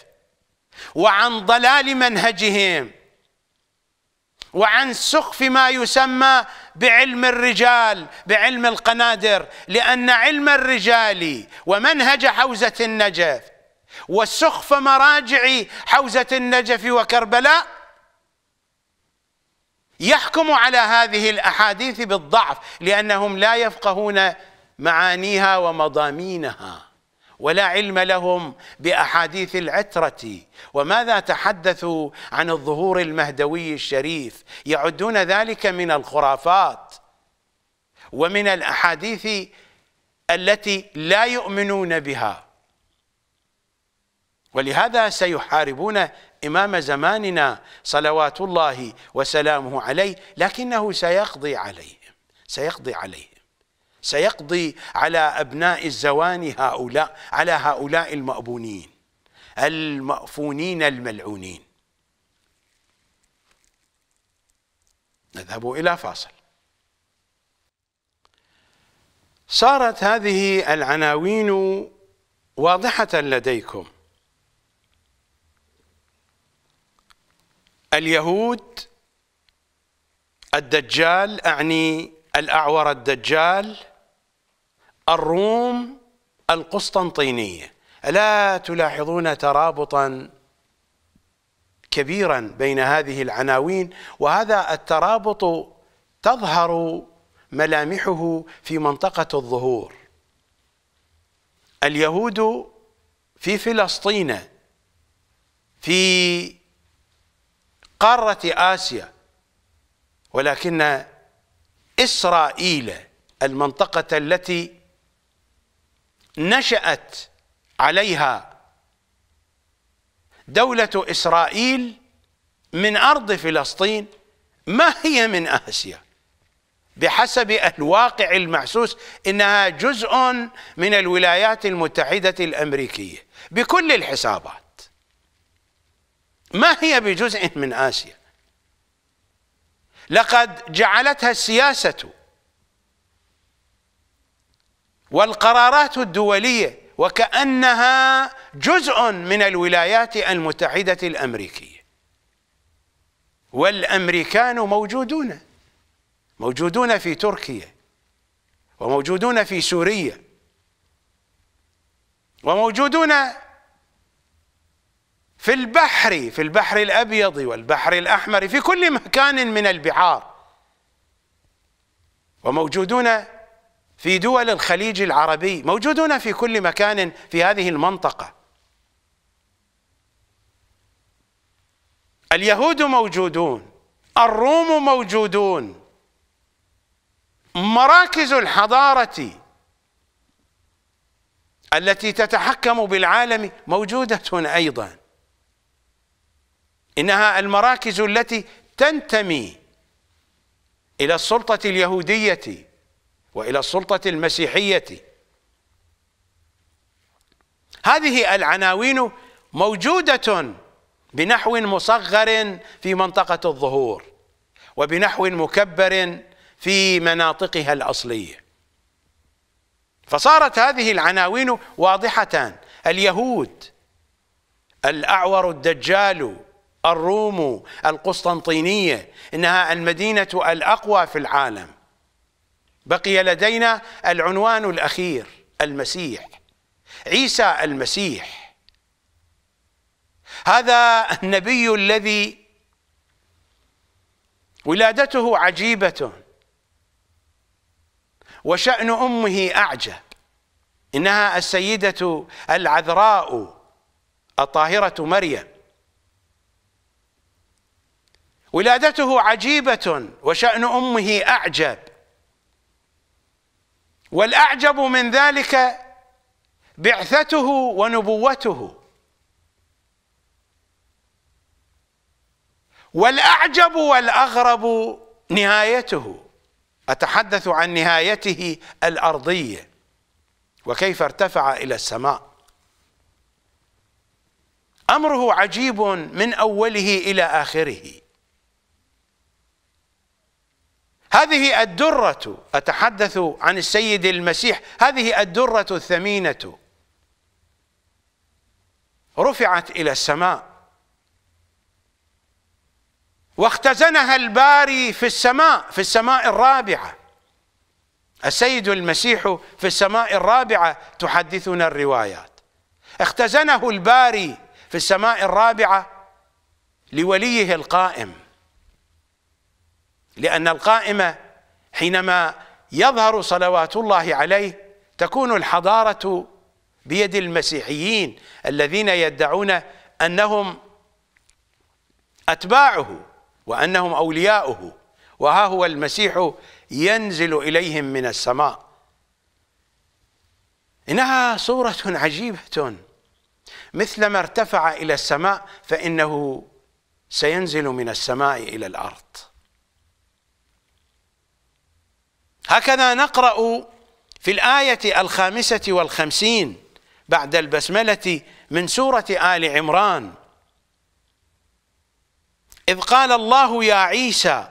وعن ضلال منهجهم وعن سخف ما يسمى بعلم الرجال بعلم القنادر لأن علم الرجال ومنهج حوزة النجف وسخف مراجع حوزة النجف وكربلاء يحكم على هذه الأحاديث بالضعف لأنهم لا يفقهون معانيها ومضامينها ولا علم لهم باحاديث العتره وماذا تحدثوا عن الظهور المهدوي الشريف يعدون ذلك من الخرافات ومن الاحاديث التي لا يؤمنون بها ولهذا سيحاربون إمام زماننا صلوات الله وسلامه عليه لكنه سيقضي عليهم سيقضي عليهم سيقضي على أبناء الزوان هؤلاء على هؤلاء المأبونين المأفونين الملعونين نذهب إلى فاصل صارت هذه العناوين واضحة لديكم اليهود الدجال اعني الاعور الدجال الروم القسطنطينيه الا تلاحظون ترابطا كبيرا بين هذه العناوين وهذا الترابط تظهر ملامحه في منطقه الظهور اليهود في فلسطين في قارة آسيا ولكن إسرائيل المنطقة التي نشأت عليها دولة إسرائيل من أرض فلسطين ما هي من آسيا بحسب الواقع المحسوس إنها جزء من الولايات المتحدة الأمريكية بكل الحسابات ما هي بجزء من آسيا لقد جعلتها السياسة والقرارات الدولية وكأنها جزء من الولايات المتحدة الأمريكية والأمريكان موجودون موجودون في تركيا وموجودون في سوريا وموجودون في البحر في البحر الأبيض والبحر الأحمر في كل مكان من البحار وموجودون في دول الخليج العربي موجودون في كل مكان في هذه المنطقة اليهود موجودون الروم موجودون مراكز الحضارة التي تتحكم بالعالم موجودة أيضاً إنها المراكز التي تنتمي إلى السلطة اليهودية وإلى السلطة المسيحية هذه العناوين موجودة بنحو مصغر في منطقة الظهور وبنحو مكبر في مناطقها الأصلية فصارت هذه العناوين واضحة اليهود الأعور الدجال الروم القسطنطينية إنها المدينة الأقوى في العالم بقي لدينا العنوان الأخير المسيح عيسى المسيح هذا النبي الذي ولادته عجيبة وشأن أمه أعجب إنها السيدة العذراء الطاهرة مريم ولادته عجيبة وشأن أمه أعجب والأعجب من ذلك بعثته ونبوته والأعجب والأغرب نهايته أتحدث عن نهايته الأرضية وكيف ارتفع إلى السماء امره عجيب من اوله الى اخره هذه الدرة أتحدث عن السيد المسيح هذه الدرة الثمينة رفعت إلى السماء واختزنها الباري في السماء في السماء الرابعة السيد المسيح في السماء الرابعة تحدثنا الروايات اختزنه الباري في السماء الرابعة لوليه القائم لأن القائمة حينما يظهر صلوات الله عليه تكون الحضارة بيد المسيحيين الذين يدعون أنهم أتباعه وأنهم أولياؤه وها هو المسيح ينزل إليهم من السماء إنها صورة عجيبة مثلما ارتفع إلى السماء فإنه سينزل من السماء إلى الأرض هكذا نقرأ في الآية الخامسة والخمسين بعد البسملة من سورة آل عمران إذ قال الله يا عيسى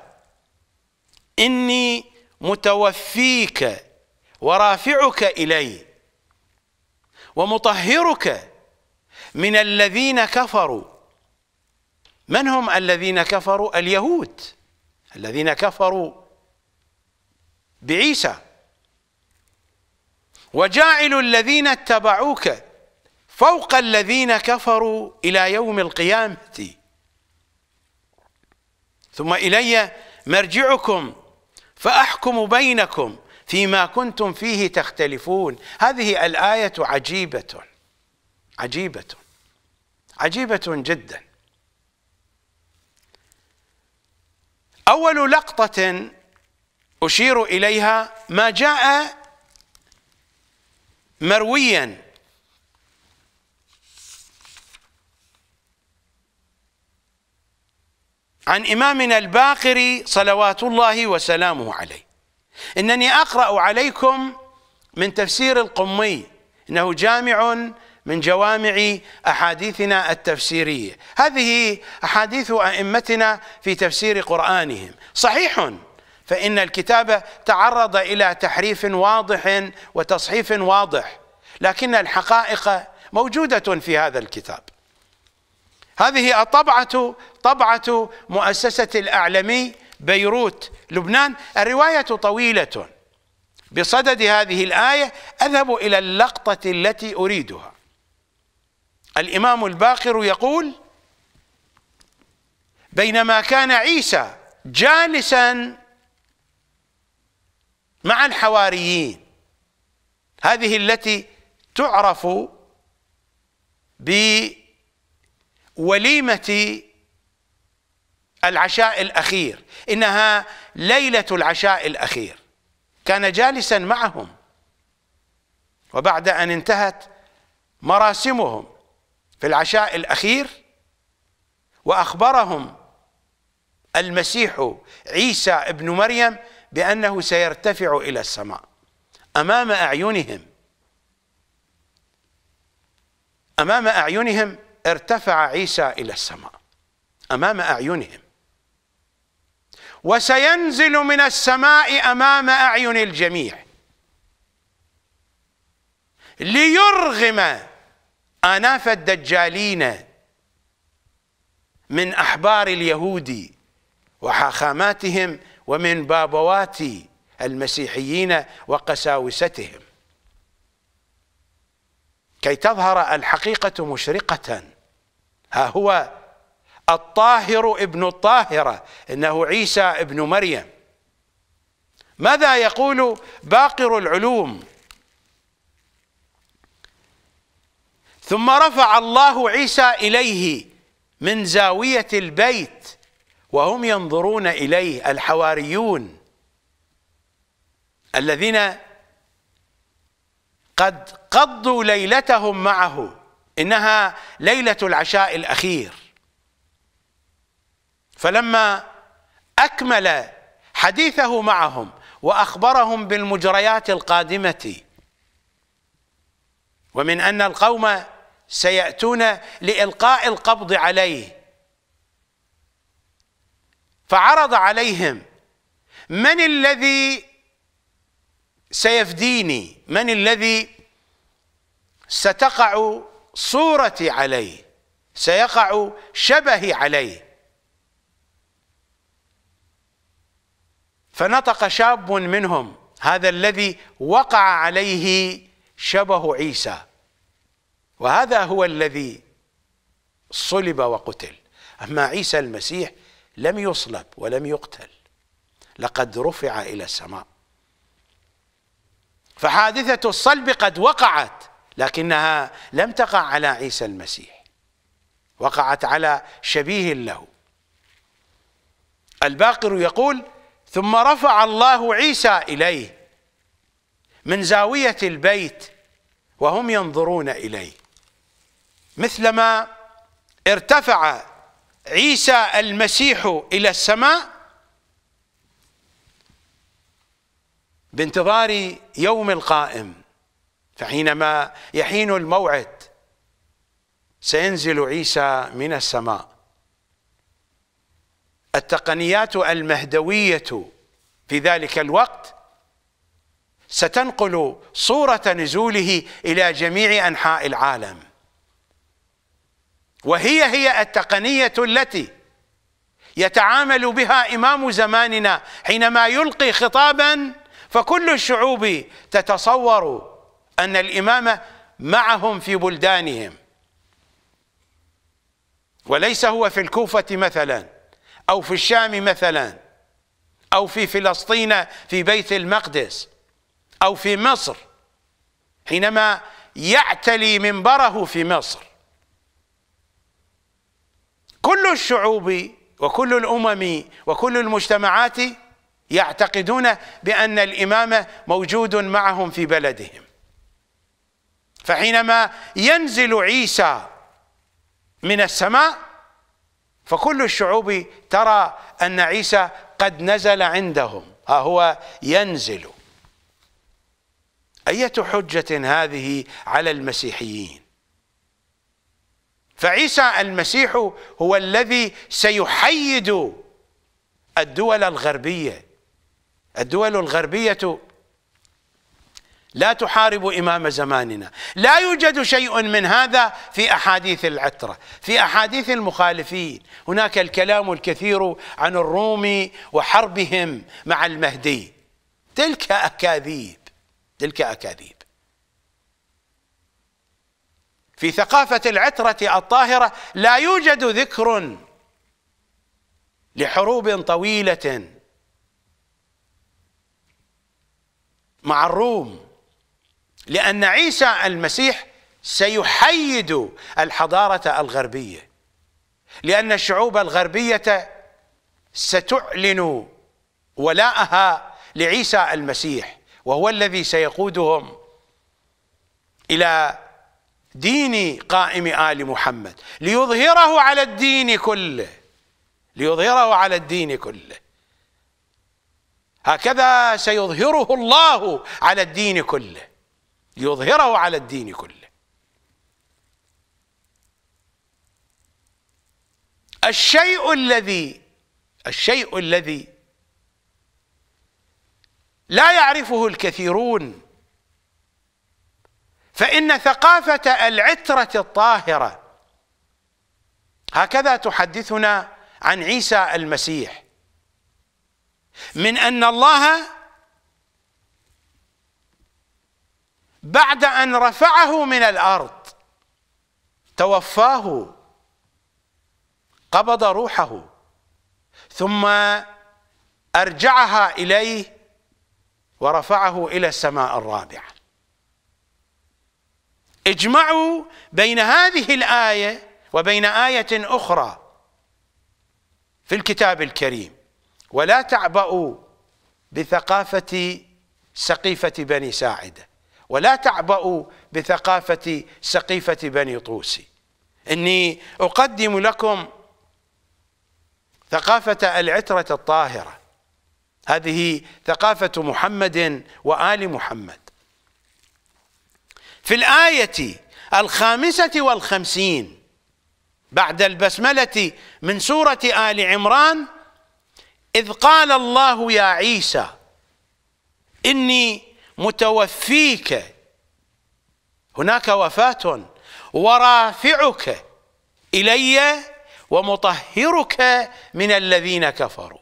إني متوفيك ورافعك إلي ومطهرك من الذين كفروا من هم الذين كفروا اليهود الذين كفروا بعيسى وجاعل الذين اتبعوك فوق الذين كفروا إلى يوم القيامة ثم إلي مرجعكم فأحكم بينكم فيما كنتم فيه تختلفون هذه الآية عجيبة عجيبة عجيبة جدا أول لقطة أشير إليها ما جاء مرويا عن إمامنا الباقري صلوات الله وسلامه عليه إنني أقرأ عليكم من تفسير القمي إنه جامع من جوامع أحاديثنا التفسيرية هذه أحاديث أئمتنا في تفسير قرآنهم صحيح فإن الكتابة تعرض إلى تحريف واضح وتصحيف واضح لكن الحقائق موجودة في هذا الكتاب هذه الطبعة طبعة مؤسسة الأعلمي بيروت لبنان الرواية طويلة بصدد هذه الآية أذهب إلى اللقطة التي أريدها الإمام الباقر يقول بينما كان عيسى جالسا مع الحواريين هذه التي تعرف بوليمة العشاء الأخير إنها ليلة العشاء الأخير كان جالسا معهم وبعد أن انتهت مراسمهم في العشاء الأخير وأخبرهم المسيح عيسى ابن مريم بأنه سيرتفع إلى السماء أمام أعينهم أمام أعينهم ارتفع عيسى إلى السماء أمام أعينهم وسينزل من السماء أمام أعين الجميع ليرغم آناف الدجالين من أحبار اليهود وحاخاماتهم ومن بابوات المسيحيين وقساوستهم كي تظهر الحقيقة مشرقة ها هو الطاهر ابن الطاهرة إنه عيسى ابن مريم ماذا يقول باقر العلوم ثم رفع الله عيسى إليه من زاوية البيت وهم ينظرون إليه الحواريون الذين قد قضوا ليلتهم معه إنها ليلة العشاء الأخير فلما أكمل حديثه معهم وأخبرهم بالمجريات القادمة ومن أن القوم سيأتون لإلقاء القبض عليه فعرض عليهم من الذي سيفديني من الذي ستقع صورتي عليه سيقع شبهي عليه فنطق شاب منهم هذا الذي وقع عليه شبه عيسى وهذا هو الذي صلب وقتل أما عيسى المسيح لم يصلب ولم يقتل لقد رفع إلى السماء فحادثة الصلب قد وقعت لكنها لم تقع على عيسى المسيح وقعت على شبيه له الباقر يقول ثم رفع الله عيسى إليه من زاوية البيت وهم ينظرون إليه مثلما ارتفع عيسى المسيح إلى السماء بانتظار يوم القائم فحينما يحين الموعد سينزل عيسى من السماء التقنيات المهدوية في ذلك الوقت ستنقل صورة نزوله إلى جميع أنحاء العالم وهي هي التقنية التي يتعامل بها إمام زماننا حينما يلقي خطابا فكل الشعوب تتصور أن الإمام معهم في بلدانهم وليس هو في الكوفة مثلا أو في الشام مثلا أو في فلسطين في بيت المقدس أو في مصر حينما يعتلي منبره في مصر كل الشعوب وكل الامم وكل المجتمعات يعتقدون بان الامام موجود معهم في بلدهم فحينما ينزل عيسى من السماء فكل الشعوب ترى ان عيسى قد نزل عندهم ها هو ينزل أية حجة هذه على المسيحيين فعيسى المسيح هو الذي سيحيد الدول الغربية الدول الغربية لا تحارب إمام زماننا لا يوجد شيء من هذا في أحاديث العترة في أحاديث المخالفين هناك الكلام الكثير عن الروم وحربهم مع المهدي تلك أكاذيب تلك أكاذيب في ثقافة العترة الطاهرة لا يوجد ذكر لحروب طويلة مع الروم لأن عيسى المسيح سيحيد الحضارة الغربية لأن الشعوب الغربية ستعلن ولاءها لعيسى المسيح وهو الذي سيقودهم إلى دين قائم آل محمد ليظهره على الدين كله ليظهره على الدين كله هكذا سيظهره الله على الدين كله ليظهره على الدين كله الشيء الذي الشيء الذي لا يعرفه الكثيرون فإن ثقافة العترة الطاهرة هكذا تحدثنا عن عيسى المسيح من أن الله بعد أن رفعه من الأرض توفاه قبض روحه ثم أرجعها إليه ورفعه إلى السماء الرابعة اجمعوا بين هذه الآية وبين آية أخرى في الكتاب الكريم ولا تعبأوا بثقافة سقيفة بني ساعدة ولا تعبأوا بثقافة سقيفة بني طوسي إني أقدم لكم ثقافة العترة الطاهرة هذه ثقافة محمد وآل محمد في الآية الخامسة والخمسين بعد البسملة من سورة آل عمران إذ قال الله يا عيسى إني متوفيك هناك وفاة ورافعك إلي ومطهرك من الذين كفروا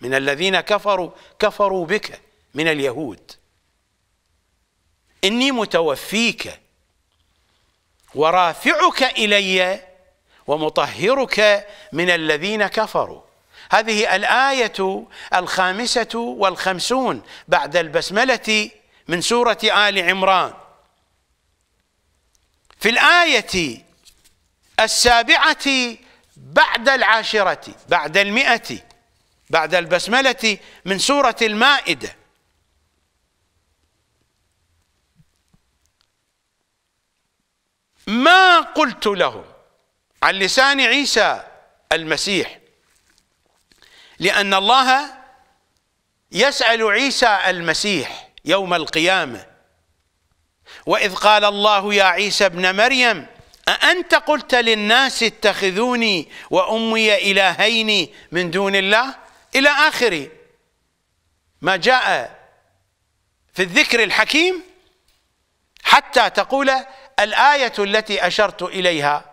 من الذين كفروا كفروا بك من اليهود إني متوفيك ورافعك إلي ومطهرك من الذين كفروا هذه الآية الخامسة والخمسون بعد البسملة من سورة آل عمران في الآية السابعة بعد العاشرة بعد المئة بعد البسملة من سورة المائدة ما قلت له عن لسان عيسى المسيح لأن الله يسأل عيسى المسيح يوم القيامة وإذ قال الله يا عيسى ابن مريم أأنت قلت للناس اتخذوني وأمي إلهين من دون الله إلى آخره ما جاء في الذكر الحكيم حتى تقول الآية التي أشرت إليها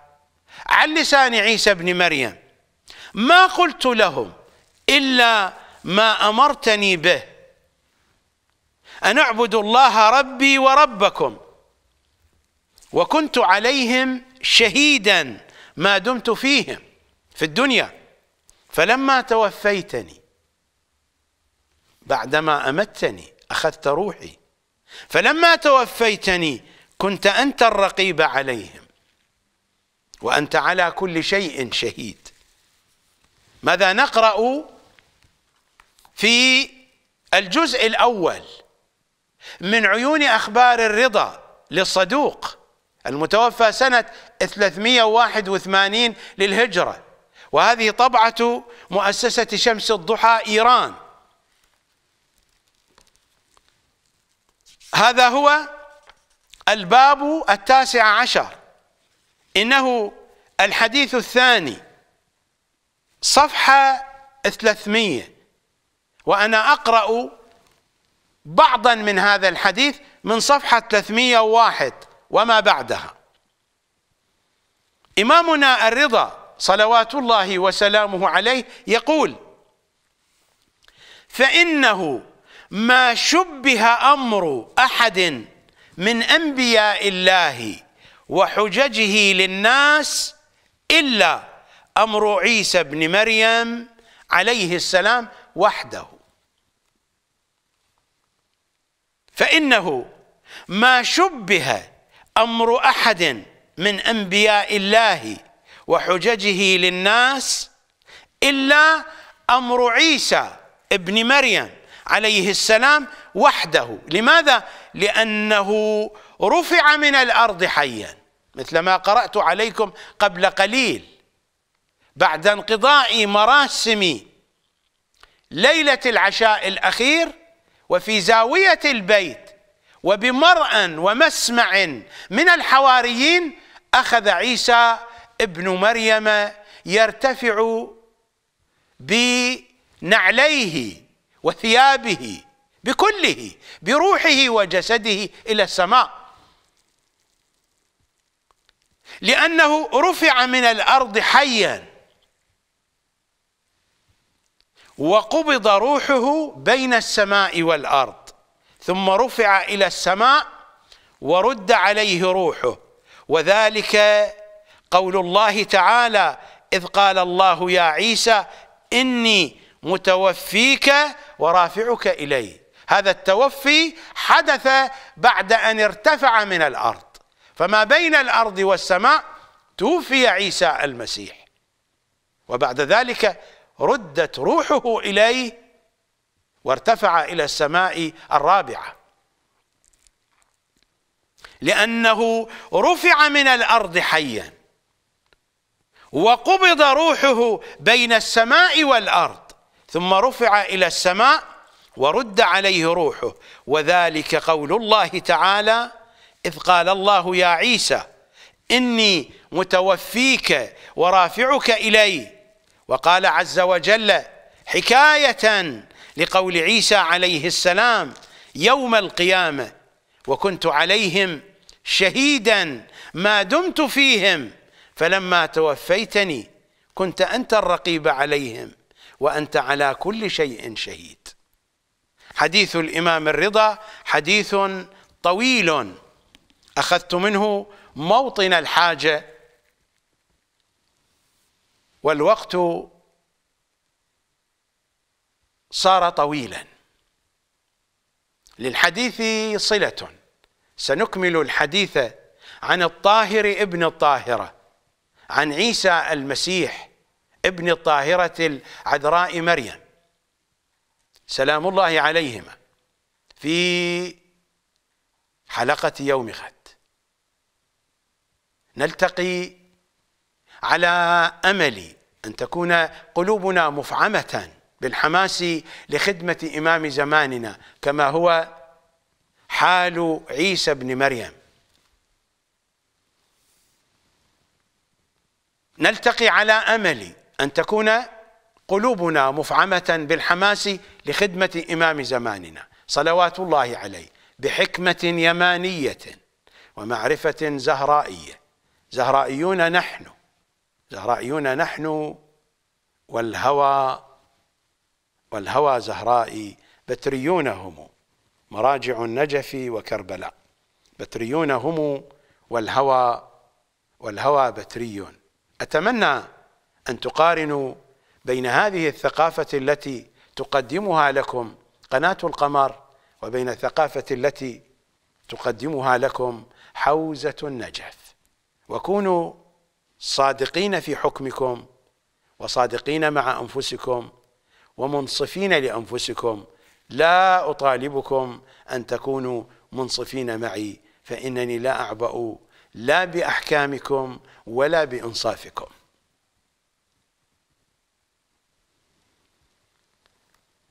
عن لسان عيسى بن مريم ما قلت لهم إلا ما أمرتني به أن اعبدوا الله ربي وربكم وكنت عليهم شهيدا ما دمت فيهم في الدنيا فلما توفيتني بعدما أمتني أخذت روحي فلما توفيتني كنت أنت الرقيب عليهم وأنت على كل شيء شهيد ماذا نقرأ في الجزء الأول من عيون أخبار الرضا للصدوق المتوفى سنة 381 للهجرة وهذه طبعة مؤسسة شمس الضحى إيران هذا هو الباب التاسع عشر إنه الحديث الثاني صفحة ثلاثمية وأنا أقرأ بعضا من هذا الحديث من صفحة ثلاثمية واحد وما بعدها إمامنا الرضا صلوات الله وسلامه عليه يقول فإنه ما شبه أمر أحد من انبياء الله وحججه للناس الا امر عيسى بن مريم عليه السلام وحده فانه ما شبه امر احد من انبياء الله وحججه للناس الا امر عيسى ابن مريم عليه السلام وحده لماذا لأنه رفع من الأرض حيا مثل ما قرأت عليكم قبل قليل بعد انقضاء مراسم ليلة العشاء الأخير وفي زاوية البيت وبمرأ ومسمع من الحواريين أخذ عيسى ابن مريم يرتفع بنعليه وثيابه بكله بروحه وجسده إلى السماء لأنه رفع من الأرض حيا وقبض روحه بين السماء والأرض ثم رفع إلى السماء ورد عليه روحه وذلك قول الله تعالى إذ قال الله يا عيسى إني متوفيك ورافعك إلي هذا التوفي حدث بعد أن ارتفع من الأرض فما بين الأرض والسماء توفي عيسى المسيح وبعد ذلك ردت روحه إليه وارتفع إلى السماء الرابعة لأنه رفع من الأرض حيا وقبض روحه بين السماء والأرض ثم رفع إلى السماء ورد عليه روحه وذلك قول الله تعالى إذ قال الله يا عيسى إني متوفيك ورافعك إلي وقال عز وجل حكاية لقول عيسى عليه السلام يوم القيامة وكنت عليهم شهيدا ما دمت فيهم فلما توفيتني كنت أنت الرقيب عليهم وأنت على كل شيء شهيد حديث الإمام الرضا حديث طويل أخذت منه موطن الحاجة والوقت صار طويلا للحديث صلة سنكمل الحديث عن الطاهر ابن الطاهرة عن عيسى المسيح ابن الطاهرة العذراء مريم سلام الله عليهما في حلقة يوم غد نلتقي على أمل أن تكون قلوبنا مفعمة بالحماس لخدمة إمام زماننا كما هو حال عيسى بن مريم نلتقي على أمل أن تكون قلوبنا مفعمة بالحماس لخدمة إمام زماننا صلوات الله عليه بحكمة يمانية ومعرفة زهرائية زهرائيون نحن زهرائيون نحن والهوى والهوى زهرائي بتريون هم مراجع النجف وكربلاء بتريون هم والهوى والهوى بتري أتمنى أن تقارنوا بين هذه الثقافة التي تقدمها لكم قناة القمر وبين الثقافة التي تقدمها لكم حوزة النجف وكونوا صادقين في حكمكم وصادقين مع أنفسكم ومنصفين لأنفسكم لا أطالبكم أن تكونوا منصفين معي فإنني لا أعبأ لا بأحكامكم ولا بإنصافكم